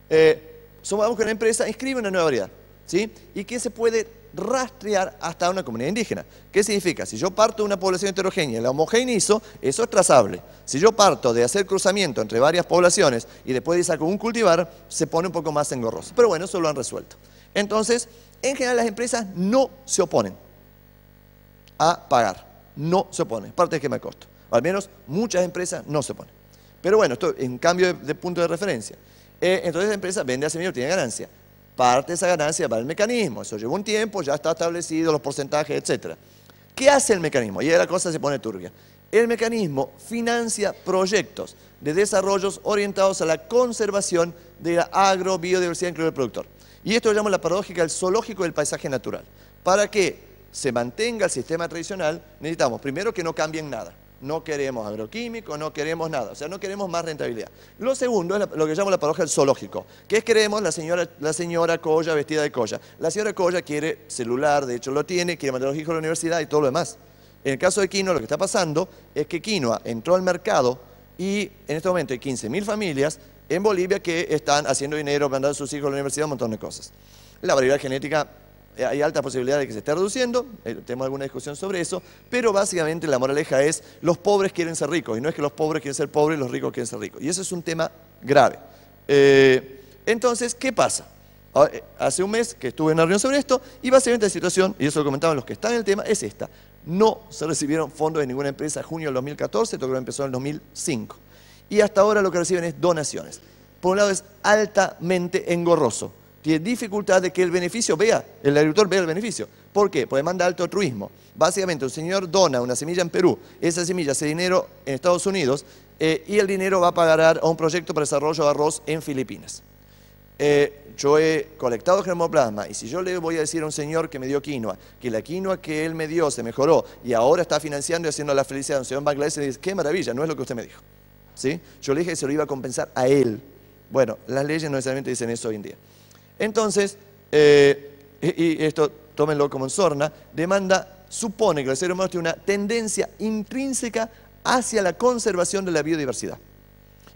Eh, somos, una empresa, inscribe una nueva variedad. ¿Sí? ¿Y qué se puede rastrear hasta una comunidad indígena. ¿Qué significa? Si yo parto de una población heterogénea y la homogeneizo, eso es trazable. Si yo parto de hacer cruzamiento entre varias poblaciones y después de saco un cultivar, se pone un poco más engorroso. Pero bueno, eso lo han resuelto. Entonces, en general las empresas no se oponen a pagar. No se oponen. Parte del que me costo. al menos muchas empresas no se oponen. Pero bueno, esto en cambio de, punto de referencia. Eh, entonces la empresa vende a semillero, tiene ganancia parte de esa ganancia va al mecanismo. Eso lleva un tiempo, ya está establecido los porcentajes, etc. ¿Qué hace el mecanismo? Y ahí la cosa se pone turbia. El mecanismo financia proyectos de desarrollos orientados a la conservación de la agrobiodiversidad en el productor. Y esto lo llamamos la paradójica del zoológico del paisaje natural. Para que se mantenga el sistema tradicional, necesitamos primero que no cambien nada. No queremos agroquímicos, no queremos nada, o sea, no queremos más rentabilidad. Lo segundo es lo que llamo la paradoja del zoológico, que es queremos la señora, la señora Colla vestida de Colla. La señora Colla quiere celular, de hecho lo tiene, quiere mandar a los hijos a la universidad y todo lo demás. En el caso de quinoa, lo que está pasando es que quinoa entró al mercado y en este momento hay 15.000 familias en Bolivia que están haciendo dinero, mandando a sus hijos a la universidad, un montón de cosas. La variedad genética eh, hay alta posibilidad de que se esté reduciendo, eh, tenemos alguna discusión sobre eso, pero básicamente la moraleja es los pobres quieren ser ricos y no es que los pobres quieren ser pobres y los ricos quieren ser ricos. Y eso es un tema grave. Eh, entonces, ¿qué pasa? Ah, hace un mes que estuve en la reunión sobre esto y básicamente la situación, y eso lo comentaban los que están en el tema, es esta. No se recibieron fondos de ninguna empresa en junio del 2014, todo empezó en el 2005. Y hasta ahora lo que reciben es donaciones. Por un lado es altamente engorroso tiene dificultad de que el beneficio vea, el agricultor vea el beneficio. ¿Por qué? Porque manda alto altruismo. Básicamente, un señor dona una semilla en Perú, esa semilla hace dinero en Estados Unidos eh, y el dinero va a pagar a un proyecto para desarrollo de arroz en Filipinas. Eh, yo he colectado germoplasma y si yo le voy a decir a un señor que me dio quinoa, que la quinoa que él me dio se mejoró y ahora está financiando y haciendo la felicidad de un señor en Bangladesh, dice, qué maravilla, no es lo que usted me dijo. ¿Sí? Yo le dije que se lo iba a compensar a él. Bueno, las leyes no necesariamente dicen eso hoy en día. Entonces, eh, y esto tómenlo como en sorna, demanda supone que el ser humano tiene una tendencia intrínseca hacia la conservación de la biodiversidad.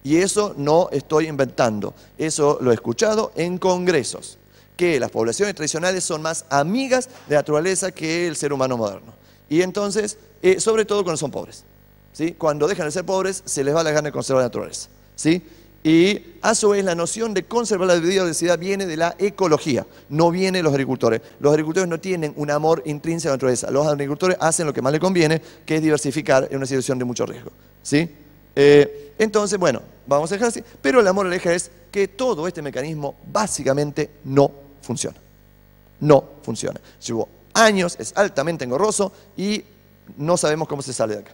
Y eso no estoy inventando, eso lo he escuchado en congresos, que las poblaciones tradicionales son más amigas de la naturaleza que el ser humano moderno. Y entonces, eh, sobre todo cuando son pobres. ¿sí? Cuando dejan de ser pobres, se les va la gana de conservar la naturaleza. ¿sí? Y a su vez la noción de conservar la biodiversidad viene de la ecología, no viene de los agricultores. Los agricultores no tienen un amor intrínseco a la naturaleza. Los agricultores hacen lo que más les conviene, que es diversificar en una situación de mucho riesgo. ¿sí? Eh, entonces, bueno, vamos a dejar así. Pero amor aleja es que todo este mecanismo básicamente no funciona. No funciona. Llevó años, es altamente engorroso y no sabemos cómo se sale de acá.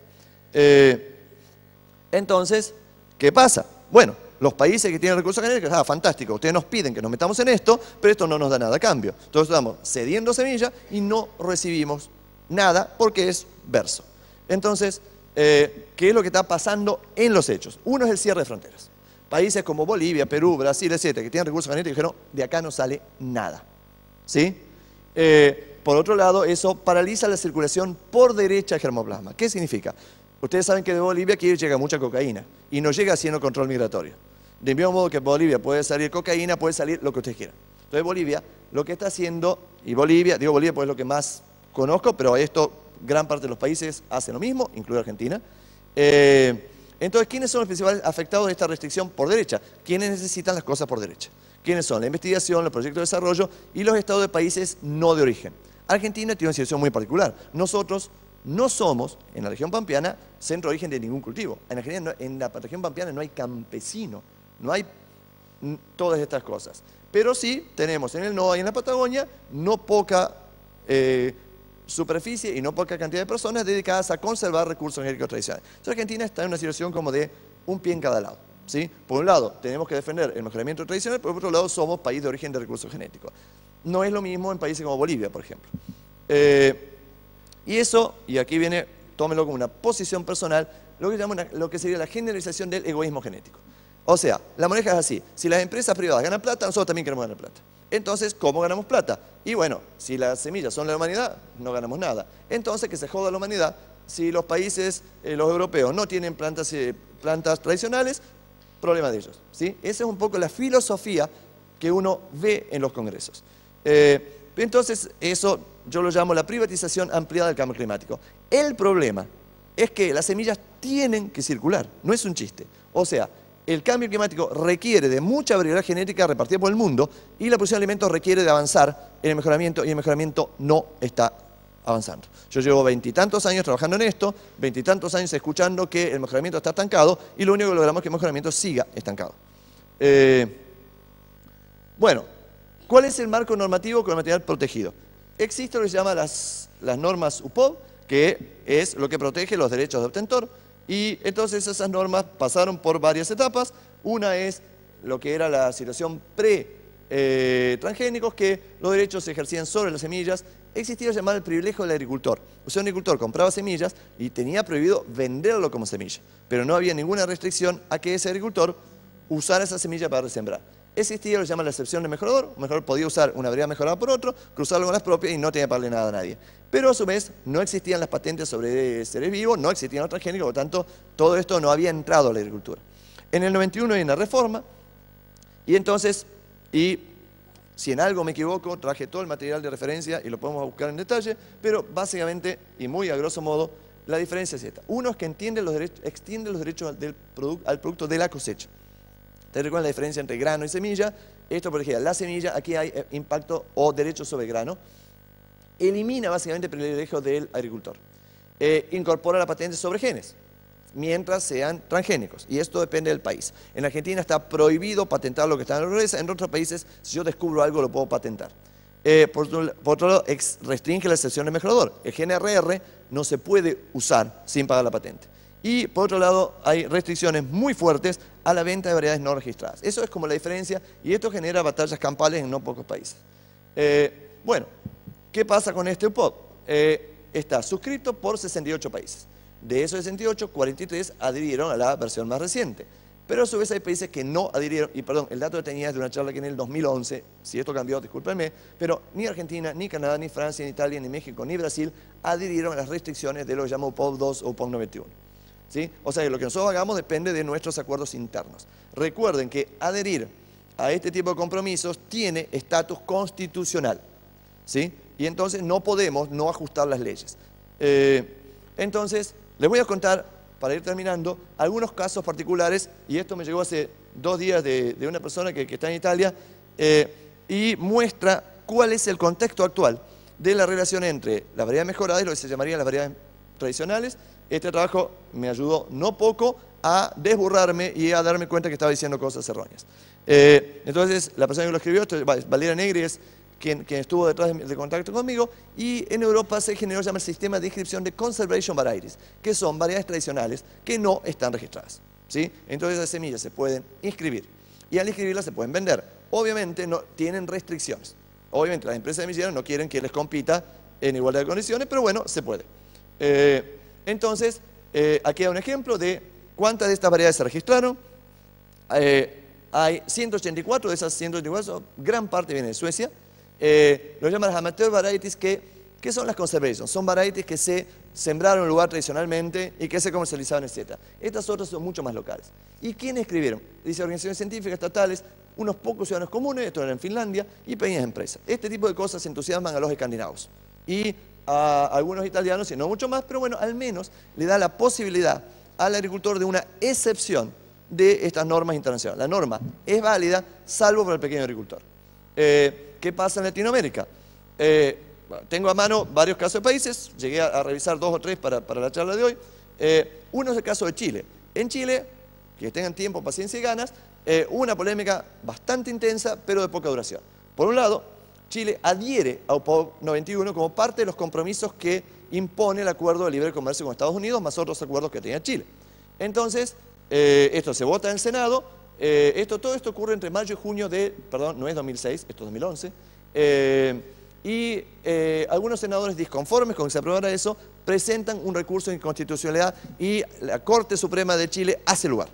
Eh, entonces, ¿qué pasa? Bueno, los países que tienen recursos genéticos, ah, fantástico, ustedes nos piden que nos metamos en esto, pero esto no nos da nada a cambio. Entonces estamos cediendo semilla y no recibimos nada porque es verso. Entonces, eh, ¿qué es lo que está pasando en los hechos? Uno es el cierre de fronteras. Países como Bolivia, Perú, Brasil, etcétera, que tienen recursos genéticos, dijeron, de acá no sale nada. ¿Sí? Eh, por otro lado, eso paraliza la circulación por derecha de germoplasma. ¿Qué significa? Ustedes saben que de Bolivia aquí llega mucha cocaína y no llega haciendo control migratorio. De mismo modo que Bolivia puede salir cocaína, puede salir lo que ustedes quieran. Entonces Bolivia lo que está haciendo, y Bolivia, digo Bolivia porque es lo que más conozco, pero esto gran parte de los países hacen lo mismo, incluida Argentina. Eh, entonces, ¿quiénes son los principales afectados de esta restricción por derecha? ¿Quiénes necesitan las cosas por derecha? ¿Quiénes son? La investigación, los proyectos de desarrollo y los estados de países no de origen. Argentina tiene una situación muy particular. Nosotros no somos, en la región pampeana, centro de origen de ningún cultivo. En en la región pampeana no hay campesino, no hay todas estas cosas. Pero sí tenemos en el NOA y en la Patagonia no poca eh, superficie y no poca cantidad de personas dedicadas a conservar recursos genéticos tradicionales. Entonces Argentina está en una situación como de un pie en cada lado. ¿sí? Por un lado tenemos que defender el mejoramiento tradicional, por otro lado somos país de origen de recursos genéticos. No es lo mismo en países como Bolivia, por ejemplo. Eh, y eso, y aquí viene, tómelo como una posición personal, lo que, llama lo que sería la generalización del egoísmo genético. O sea, la moneda es así. Si las empresas privadas ganan plata, nosotros también queremos ganar plata. Entonces, ¿cómo ganamos plata? Y bueno, si las semillas son la humanidad, no ganamos nada. Entonces, que se joda la humanidad. Si los países, eh, los europeos, no tienen plantas, eh, plantas tradicionales, problema de ellos. ¿sí? Esa es un poco la filosofía que uno ve en los congresos. Eh, entonces, eso yo lo llamo la privatización ampliada del cambio climático. El problema es que las semillas tienen que circular, no es un chiste. O sea, el cambio climático requiere de mucha variedad genética repartida por el mundo y la producción de alimentos requiere de avanzar en el mejoramiento y el mejoramiento no está avanzando. Yo llevo veintitantos años trabajando en esto, veintitantos años escuchando que el mejoramiento está estancado y lo único que logramos es que el mejoramiento siga estancado. Eh, bueno, ¿cuál es el marco normativo con el material protegido? existe lo que se llama las, normas UPO, que es lo que protege los derechos de obtentor. Y entonces esas normas pasaron por varias etapas. Una es lo que era la situación pre-transgénicos, que los derechos se ejercían sobre las semillas. Existía llamar el privilegio del agricultor. O sea, un agricultor compraba semillas y tenía prohibido venderlo como semilla. Pero no había ninguna restricción a que ese agricultor usara esa semilla para resembrar Existía lo que se llama la excepción de mejorador, un mejor podía usar una variedad mejorada por otro, cruzarlo con las propias y no tenía que pagarle nada a nadie. Pero a su vez no existían las patentes sobre seres vivos, no existían otras transgénicos, por lo tanto todo esto no había entrado a la agricultura. En el 91 hay una reforma y entonces, y si en algo me equivoco, traje todo el material de referencia y lo podemos buscar en detalle, pero básicamente y muy a grosso modo, la diferencia es esta. Uno es que entiende los derechos, extiende los derechos del al producto de la cosecha. ¿Te recuerdan la diferencia entre grano y semilla? Esto por ejemplo, la semilla, aquí hay eh, impacto o derecho sobre grano. Elimina básicamente el privilegio del agricultor. Eh, incorpora la patente sobre genes, mientras sean transgénicos. Y esto depende del país. En Argentina está prohibido patentar lo que está en la naturaleza. En otros países, si yo descubro algo, lo puedo patentar. Eh, por, otro lado, restringe la excepción del mejorador. El GNRR no se puede usar sin pagar la patente. Y por otro lado, hay restricciones muy fuertes a la venta de variedades no registradas. Eso es como la diferencia y esto genera batallas campales en no pocos países. Eh, bueno, ¿qué pasa con este UPOP? Eh, está suscrito por 68 países. De esos 68, 43 adhirieron a la versión más reciente. Pero a su vez hay países que no adhirieron, y perdón, el dato que tenía es de una charla que en el 2011, si esto cambió, discúlpenme, pero ni Argentina, ni Canadá, ni Francia, ni Italia, ni México, ni Brasil adhirieron a las restricciones de lo que llama UPOP 2 o UPOP 91. O sea lo que nosotros hagamos depende de nuestros acuerdos internos. Recuerden que adherir a este tipo de compromisos tiene estatus constitucional, ¿sí? Y entonces no podemos no ajustar las leyes. Eh, entonces, les voy a contar, para ir terminando, algunos casos particulares, y esto me llegó hace dos días de, una persona que, está en Italia, eh, y muestra cuál es el contexto actual de la relación entre las variedades mejoradas y lo que se llamaría las variedades tradicionales este trabajo me ayudó no poco a desburrarme y a darme cuenta que estaba diciendo cosas erróneas. Eh, entonces, la persona que lo escribió, Valeria Negri, es quien, estuvo detrás de, contacto conmigo, y en Europa se generó el sistema de inscripción de conservation varieties, que son variedades tradicionales que no están registradas. ¿sí? Entonces, esas semillas se pueden inscribir y al inscribirlas se pueden vender. Obviamente, no, tienen restricciones. Obviamente, las empresas de misiones no quieren que les compita en igualdad de condiciones, pero bueno, se puede. Eh, entonces, eh, aquí hay un ejemplo de cuántas de estas variedades se registraron. Eh, hay 184 de esas 184, gran parte viene de Suecia. Eh, los lo llaman las amateur varieties, que son las conservations? Son varieties que se sembraron en un lugar tradicionalmente y que se comercializaron, etc. Estas otras son mucho más locales. ¿Y quiénes escribieron? Dice organizaciones científicas, estatales, unos pocos ciudadanos comunes, esto era en Finlandia, y pequeñas empresas. Este tipo de cosas entusiasman a los escandinavos a algunos italianos y no mucho más, pero bueno, al menos le da la posibilidad al agricultor de una excepción de estas normas internacionales. La norma es válida salvo para el pequeño agricultor. Eh, ¿Qué pasa en Latinoamérica? Eh, tengo a mano varios casos de países, llegué a, revisar dos o tres para, la charla de hoy. Eh, uno es el caso de Chile. En Chile, que tengan tiempo, paciencia y ganas, hubo una polémica bastante intensa, pero de poca duración. Por un lado, Chile adhiere a UPO 91 como parte de los compromisos que impone el acuerdo de libre comercio con Estados Unidos, más otros acuerdos que tenía Chile. Entonces, eh, esto se vota en el Senado, eh, esto, todo esto ocurre entre mayo y junio de, perdón, no es 2006, esto es 2011, eh, y algunos senadores disconformes con que se aprobara eso presentan un recurso de inconstitucionalidad y la Corte Suprema de Chile hace lugar.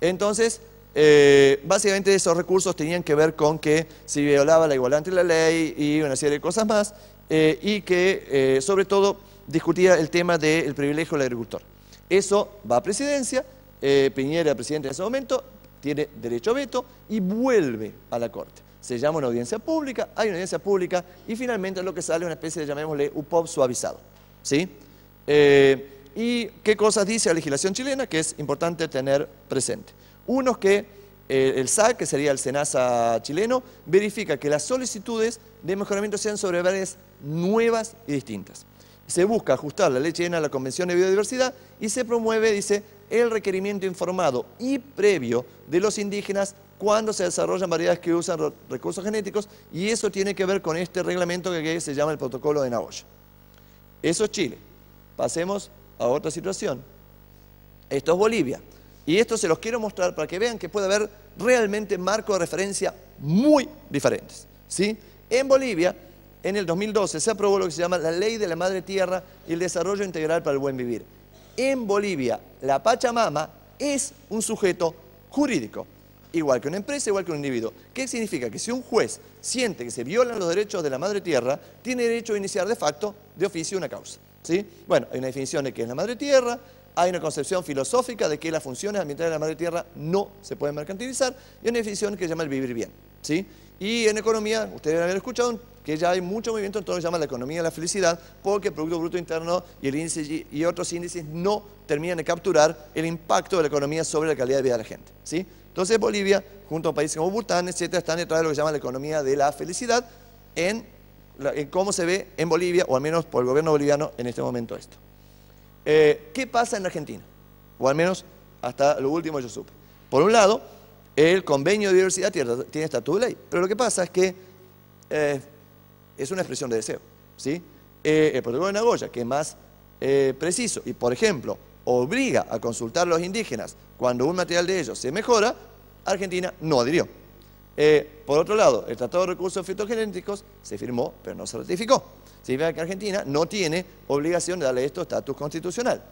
Entonces, eh, básicamente esos recursos tenían que ver con que se violaba la igualdad ante la ley y una serie de cosas más, eh, y que eh, sobre todo discutía el tema del privilegio del agricultor. Eso va a presidencia, Piñera, presidente en ese momento, tiene derecho a veto y vuelve a la Corte. Se llama una audiencia pública, hay una audiencia pública y finalmente lo que sale una especie de, llamémosle, UPOP suavizado. ¿Y qué cosas dice la legislación chilena que es importante tener presente? Unos que eh, el SAC, que sería el SENASA chileno, verifica que las solicitudes de mejoramiento sean sobre varias nuevas y distintas. Se busca ajustar la ley chilena a la Convención de Biodiversidad y se promueve, dice, el requerimiento informado y previo de los indígenas cuando se desarrollan variedades que usan recursos genéticos y eso tiene que ver con este reglamento que se llama el protocolo de Nagoya. Eso es Chile. Pasemos a otra situación. Esto es Bolivia. Y esto se los quiero mostrar para que vean que puede haber realmente marcos de referencia muy diferentes. ¿sí? En Bolivia, en el 2012, se aprobó lo que se llama la Ley de la Madre Tierra y el Desarrollo Integral para el Buen Vivir. En Bolivia, la Pachamama es un sujeto jurídico, igual que una empresa, igual que un individuo. ¿Qué significa? Que si un juez siente que se violan los derechos de la Madre Tierra, tiene derecho a iniciar de facto, de oficio, una causa. ¿sí? Bueno, hay una definición de qué es la Madre Tierra, hay una concepción filosófica de que las funciones ambientales de la madre tierra no se pueden mercantilizar y una definición que se llama el vivir bien. ¿sí? Y en economía, ustedes haber escuchado que ya hay mucho movimiento en todo lo que se llama la economía de la felicidad, porque el Producto Bruto Interno y, el y otros índices no terminan de capturar el impacto de la economía sobre la calidad de vida de la gente. ¿sí? Entonces Bolivia, junto a países como Bután, etc., están detrás de lo que se llama la economía de la felicidad en cómo se ve en Bolivia, o al menos por el gobierno boliviano en este momento esto. Eh, ¿Qué pasa en Argentina? O al menos hasta lo último yo supe. Por un lado, el convenio de diversidad tiene, tiene estatuto de ley, pero lo que pasa es que eh, es una expresión de deseo. Eh, el protocolo de Nagoya, que es más preciso y, por ejemplo, obliga a consultar a los indígenas cuando un material de ellos se mejora, Argentina no adhirió. por otro lado, el Tratado de Recursos Fitogenéticos se firmó, pero no se ratificó vean que Argentina no tiene obligación de darle esto estatus constitucional.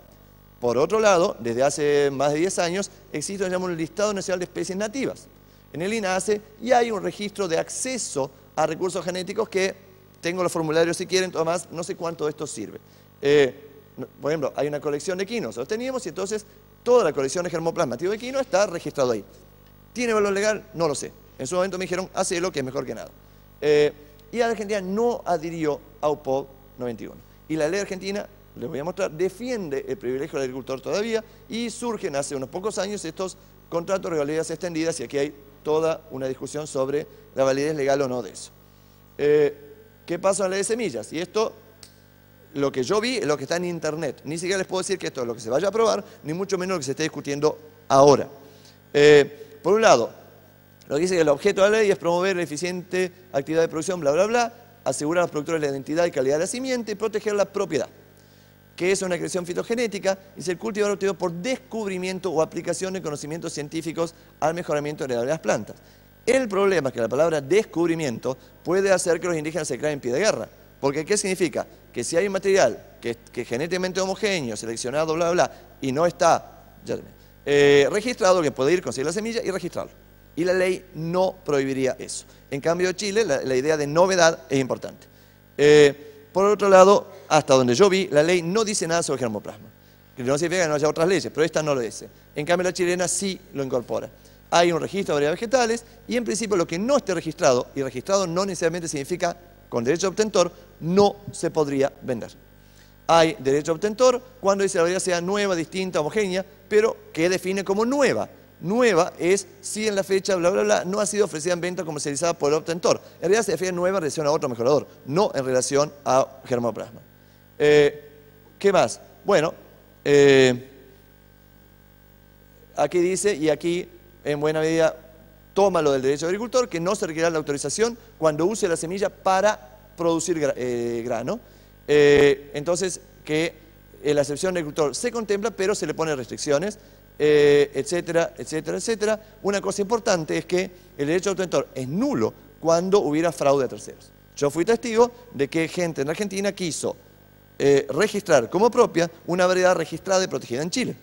Por otro lado, desde hace más de 10 años existe lo que el Listado Nacional de Especies Nativas. En el INACE y hay un registro de acceso a recursos genéticos que tengo los formularios si quieren, más no sé cuánto de esto sirve. Eh, por ejemplo, hay una colección de quinos, los teníamos y entonces toda la colección de germoplasmativo de quino está registrado ahí. ¿Tiene valor legal? No lo sé. En su momento me dijeron, hacelo que es mejor que nada. Eh, y Argentina no adhirió 91. Y la ley argentina, les voy a mostrar, defiende el privilegio del agricultor todavía y surgen hace unos pocos años estos contratos de validez extendidas y aquí hay toda una discusión sobre la validez legal o no de eso. Eh, ¿Qué pasa en la ley de semillas? Y esto, lo que yo vi es lo que está en internet. Ni siquiera les puedo decir que esto es lo que se vaya a aprobar, ni mucho menos lo que se esté discutiendo ahora. Eh, por un lado, lo que dice que el objeto de la ley es promover la eficiente actividad de producción, bla, bla, bla, asegurar a los productores la identidad y calidad de la simiente y proteger la propiedad, que es una creación fitogenética y ser cultivado por descubrimiento o aplicación de conocimientos científicos al mejoramiento de las plantas. El problema es que la palabra descubrimiento puede hacer que los indígenas se creen en pie de guerra. Porque ¿qué significa? Que si hay un material que, que genéticamente homogéneo, seleccionado, bla, bla, y no está eh, registrado, que puede ir, conseguir la semilla y registrarlo. Y la ley no prohibiría eso. En cambio, en Chile, la, idea de novedad es importante. Eh, por otro lado, hasta donde yo vi, la ley no dice nada sobre germoplasma. Que no significa que no haya otras leyes, pero esta no lo dice. En cambio, la chilena sí lo incorpora. Hay un registro de variedades vegetales y, en principio, lo que no esté registrado, y registrado no necesariamente significa con derecho de obtentor, no se podría vender. Hay derecho de obtentor cuando dice la variedad sea nueva, distinta, homogénea, pero que define como nueva nueva es si en la fecha, bla, bla, bla, no ha sido ofrecida en venta comercializada por el obtentor. En realidad se refiere nueva en relación a otro mejorador, no en relación a germoplasma. Eh, ¿Qué más? Bueno, eh, aquí dice, y aquí en buena medida toma lo del derecho del agricultor, que no se requerirá la autorización cuando use la semilla para producir eh, grano. entonces, que la excepción del agricultor se contempla, pero se le pone restricciones. Eh, etcétera, etcétera, etcétera. Una cosa importante es que el derecho de autor es nulo cuando hubiera fraude a terceros. Yo fui testigo de que gente en Argentina quiso eh, registrar como propia una variedad registrada y protegida en Chile.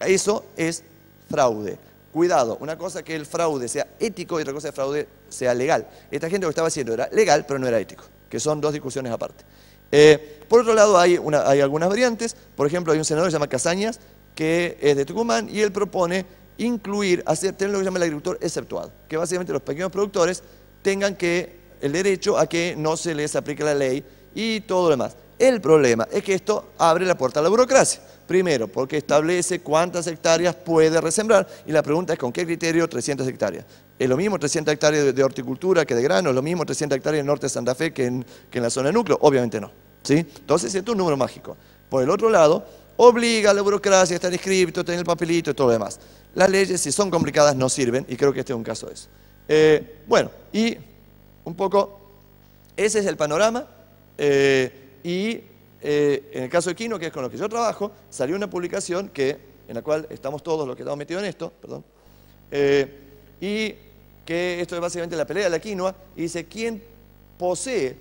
Eso es fraude. Cuidado, una cosa que el fraude sea ético y otra cosa que el fraude sea legal. Esta gente lo que estaba haciendo era legal, pero no era ético, que son dos discusiones aparte. Eh, por otro lado, hay, hay algunas variantes. Por ejemplo, hay un senador que se llama Casañas, que es de Tucumán, y él propone incluir, hacer, tener lo que se llama el agricultor exceptuado, que básicamente los pequeños productores tengan que el derecho a que no se les aplique la ley y todo lo demás. El problema es que esto abre la puerta a la burocracia. Primero, porque establece cuántas hectáreas puede resembrar y la pregunta es con qué criterio 300 hectáreas. Es lo mismo 300 hectáreas de, horticultura que de grano, es lo mismo 300 hectáreas en el norte de Santa Fe que en, la zona de núcleo, obviamente no. ¿sí? Entonces, es un número mágico. Por el otro lado, obliga a la burocracia, está estar escrito, tener el papelito y todo lo demás. Las leyes, si son complicadas, no sirven, y creo que este es un caso de eso. Eh, bueno, y un poco, ese es el panorama, eh, y eh, en el caso de Quinoa, que es con lo que yo trabajo, salió una publicación que, en la cual estamos todos los que estamos metidos en esto, perdón, y que esto es básicamente la pelea de la quinoa, y dice, ¿quién posee,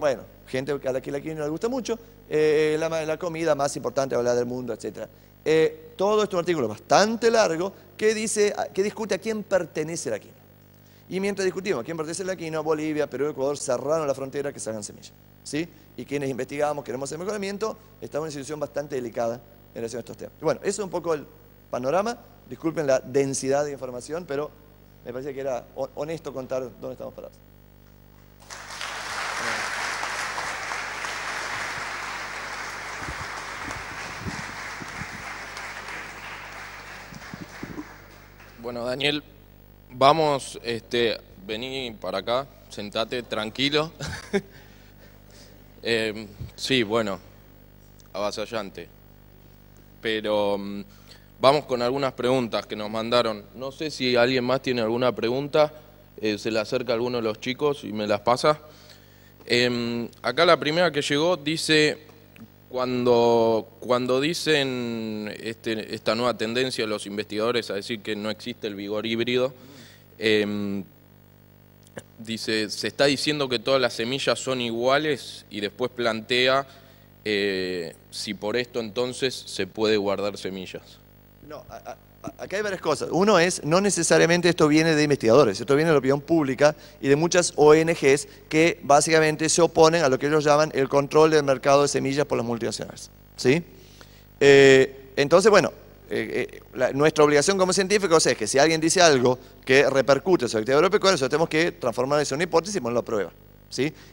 bueno, gente a la que, la quinoa le gusta mucho, eh, eh, la, comida más importante, hablar del mundo, etc. Eh, todo esto es un artículo bastante largo que, dice, que discute a quién pertenece la quinoa. Y mientras discutimos a quién pertenece la quinoa, Bolivia, Perú, Ecuador cerraron la frontera que salgan semillas. ¿sí? Y quienes investigamos, queremos el mejoramiento, estamos en una situación bastante delicada en relación a estos temas. Bueno, eso es un poco el panorama. Disculpen la densidad de información, pero me parece que era honesto contar dónde estamos parados. Bueno, Daniel, vamos, este, vení para acá, sentate tranquilo. Em, sí, bueno, avasallante. Pero mm, vamos con algunas preguntas que nos mandaron. No sé si alguien más tiene alguna pregunta, eh, se le acerca alguno de los chicos y me las pasa. Em, acá la primera que llegó dice, cuando, cuando dicen este, esta nueva tendencia de los investigadores a decir que no existe el vigor híbrido, em, dice, se está diciendo que todas las semillas son iguales y después plantea eh, si por esto entonces se puede guardar semillas. No, Acá hay varias cosas. Uno es, no necesariamente esto viene de investigadores, esto viene de la opinión pública y de muchas ONGs que básicamente se oponen a lo que ellos llaman el control del mercado de semillas por las multinacionales. Eh, entonces, bueno, eh, eh, nuestra obligación como científicos es que si alguien dice algo que repercute sobre el actividad pues eso tenemos que transformar eso en una hipótesis y ponerlo a prueba.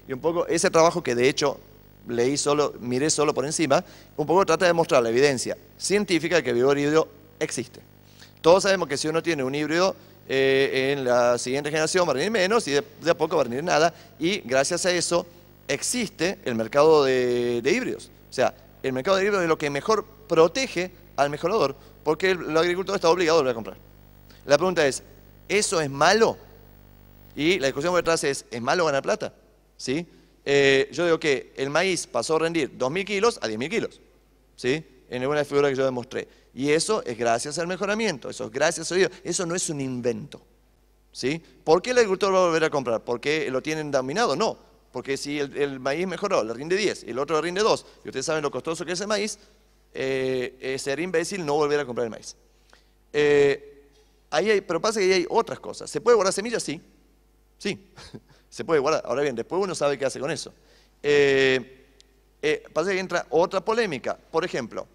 Y un poco ese trabajo que de hecho leí solo, miré solo por encima, un poco trata de mostrar la evidencia científica de que el existe. Todos sabemos que si uno tiene un híbrido, eh, en la siguiente generación va a rendir menos y de, a poco va a rendir nada. Y gracias a eso existe el mercado de, híbridos. O sea, el mercado de híbridos es lo que mejor protege al mejorador porque el, agricultor está obligado a volver a comprar. La pregunta es, ¿eso es malo? Y la discusión por detrás es, ¿es malo ganar plata? ¿Sí? Eh, yo digo que el maíz pasó a rendir 2.000 kilos a 10.000 kilos. ¿Sí? En alguna figura que yo demostré. Y eso es gracias al mejoramiento, eso es gracias a Dios, eso no es un invento. ¿sí? ¿Por qué el agricultor va a volver a comprar? ¿Porque lo tienen dominado? No, porque si el, maíz mejoró, le rinde 10, el otro le rinde 2, y ustedes saben lo costoso que es el maíz, eh, eh sería imbécil no volver a comprar el maíz. Eh, ahí hay, pero pasa que ahí hay otras cosas. ¿Se puede guardar semillas? Sí, sí, se puede guardar. Ahora bien, después uno sabe qué hace con eso. Eh, pasa que entra otra polémica. Por ejemplo,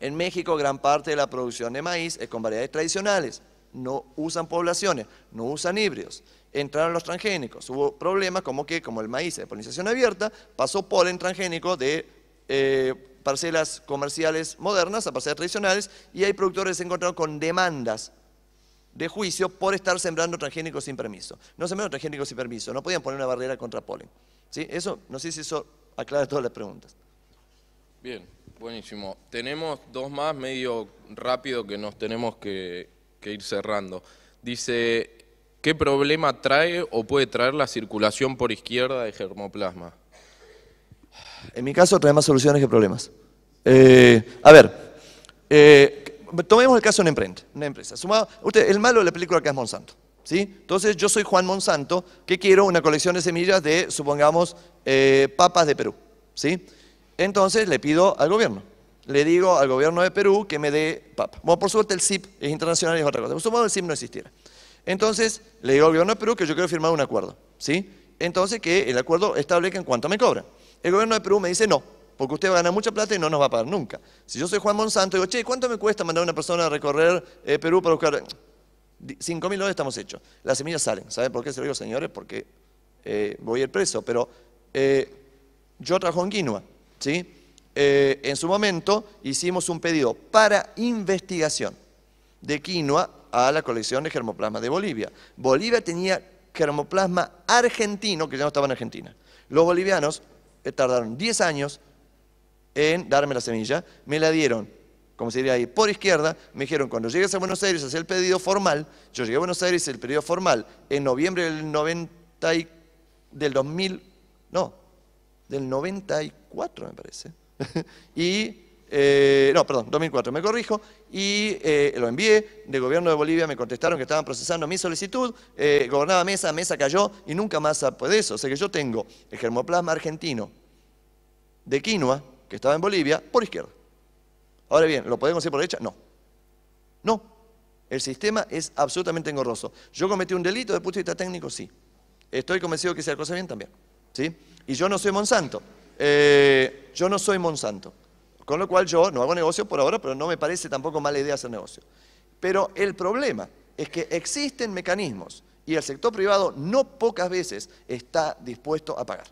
en México gran parte de la producción de maíz es con variedades tradicionales, no usan poblaciones, no usan híbridos. Entraron los transgénicos, hubo problemas como que como el maíz de polinización abierta, pasó polen transgénico de eh, parcelas comerciales modernas a parcelas tradicionales y hay productores que se encontrado con demandas de juicio por estar sembrando transgénicos sin permiso. No sembraron transgénicos sin permiso, no podían poner una barrera contra polen. ¿Sí? Eso, no sé si eso aclara todas las preguntas. Bien. Buenísimo. Tenemos dos más medio rápido que nos tenemos que, ir cerrando. Dice, ¿qué problema trae o puede traer la circulación por izquierda de germoplasma? En mi caso trae más soluciones que problemas. Eh, a ver, eh, tomemos el caso de una empresa. Sumado, usted, el malo de la película que es Monsanto. ¿sí? Entonces yo soy Juan Monsanto, que quiero una colección de semillas de, supongamos, eh, papas de Perú. ¿sí? Entonces le pido al gobierno, le digo al gobierno de Perú que me dé papa. por suerte el SIP es internacional y es otra cosa. Por modo el CIP no existiera. Entonces le digo al gobierno de Perú que yo quiero firmar un acuerdo, ¿sí? Entonces que el acuerdo establezca en cuánto me cobra. El gobierno de Perú me dice no, porque usted va a ganar mucha plata y no nos va a pagar nunca. Si yo soy Juan Monsanto, digo, che, ¿cuánto me cuesta mandar a una persona a recorrer eh, Perú para buscar? 5 eh, mil dólares estamos hechos. Las semillas salen. ¿Saben por qué se lo digo, señores? Porque eh, voy a ir preso. Pero yo trabajo en quinoa. Eh, en su momento hicimos un pedido para investigación de quinoa a la colección de germoplasma de Bolivia. Bolivia tenía germoplasma argentino que ya no estaba en Argentina. Los bolivianos eh, tardaron 10 años en darme la semilla, me la dieron, como se diría ahí, por izquierda, me dijeron, cuando llegues a Buenos Aires, haces el pedido formal, yo llegué a Buenos Aires, el pedido formal, en noviembre del 90 del 2000, no, del 94, 2004, me parece. y, eh, no, perdón, 2004, me corrijo. Y eh, lo envié, de gobierno de Bolivia me contestaron que estaban procesando mi solicitud, eh, gobernaba Mesa, Mesa cayó y nunca más puede de eso. O sea que yo tengo el germoplasma argentino de quinoa, que estaba en Bolivia, por izquierda. Ahora bien, ¿lo podemos hacer por derecha? No. No. El sistema es absolutamente engorroso. ¿Yo cometí un delito de punto de vista técnico? Sí. Estoy convencido que sea cosa bien también. ¿Sí? Y yo no soy Monsanto. Eh, yo no soy Monsanto, con lo cual yo no hago negocio por ahora, pero no me parece tampoco mala idea hacer negocio. Pero el problema es que existen mecanismos y el sector privado no pocas veces está dispuesto a pagar.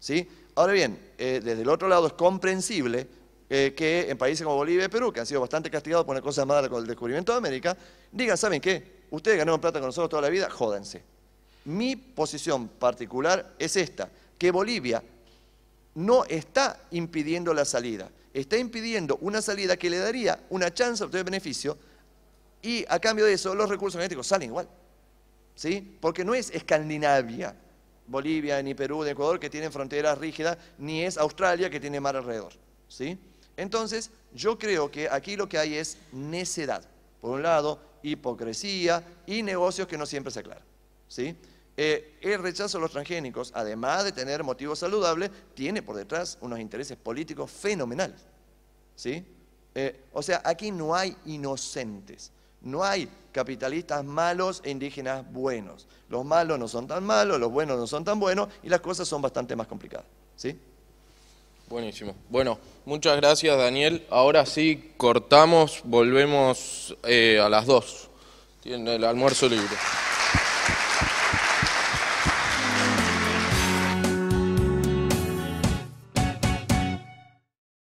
¿sí? Ahora bien, eh, desde el otro lado es comprensible eh, que en países como Bolivia y Perú, que han sido bastante castigados por una cosa mala con el descubrimiento de América, digan, ¿saben qué? Ustedes ganaron plata con nosotros toda la vida, jódense. Mi posición particular es esta, que Bolivia no está impidiendo la salida, está impidiendo una salida que le daría una chance de obtener beneficio y a cambio de eso los recursos energéticos salen igual. ¿Sí? Porque no es Escandinavia, Bolivia, ni Perú, ni Ecuador que tienen fronteras rígidas, ni es Australia que tiene mar alrededor. ¿Sí? Entonces, yo creo que aquí lo que hay es necedad. Por un lado, hipocresía y negocios que no siempre se aclaran. ¿Sí? Eh, el rechazo a los transgénicos, además de tener motivos saludables, tiene por detrás unos intereses políticos fenomenales. ¿sí? Eh, o sea, aquí no hay inocentes. No hay capitalistas malos e indígenas buenos. Los malos no son tan malos, los buenos no son tan buenos y las cosas son bastante más complicadas. ¿Sí? Buenísimo. Bueno, muchas gracias Daniel. Ahora sí, cortamos, volvemos eh, a las dos. Tiene el almuerzo libre.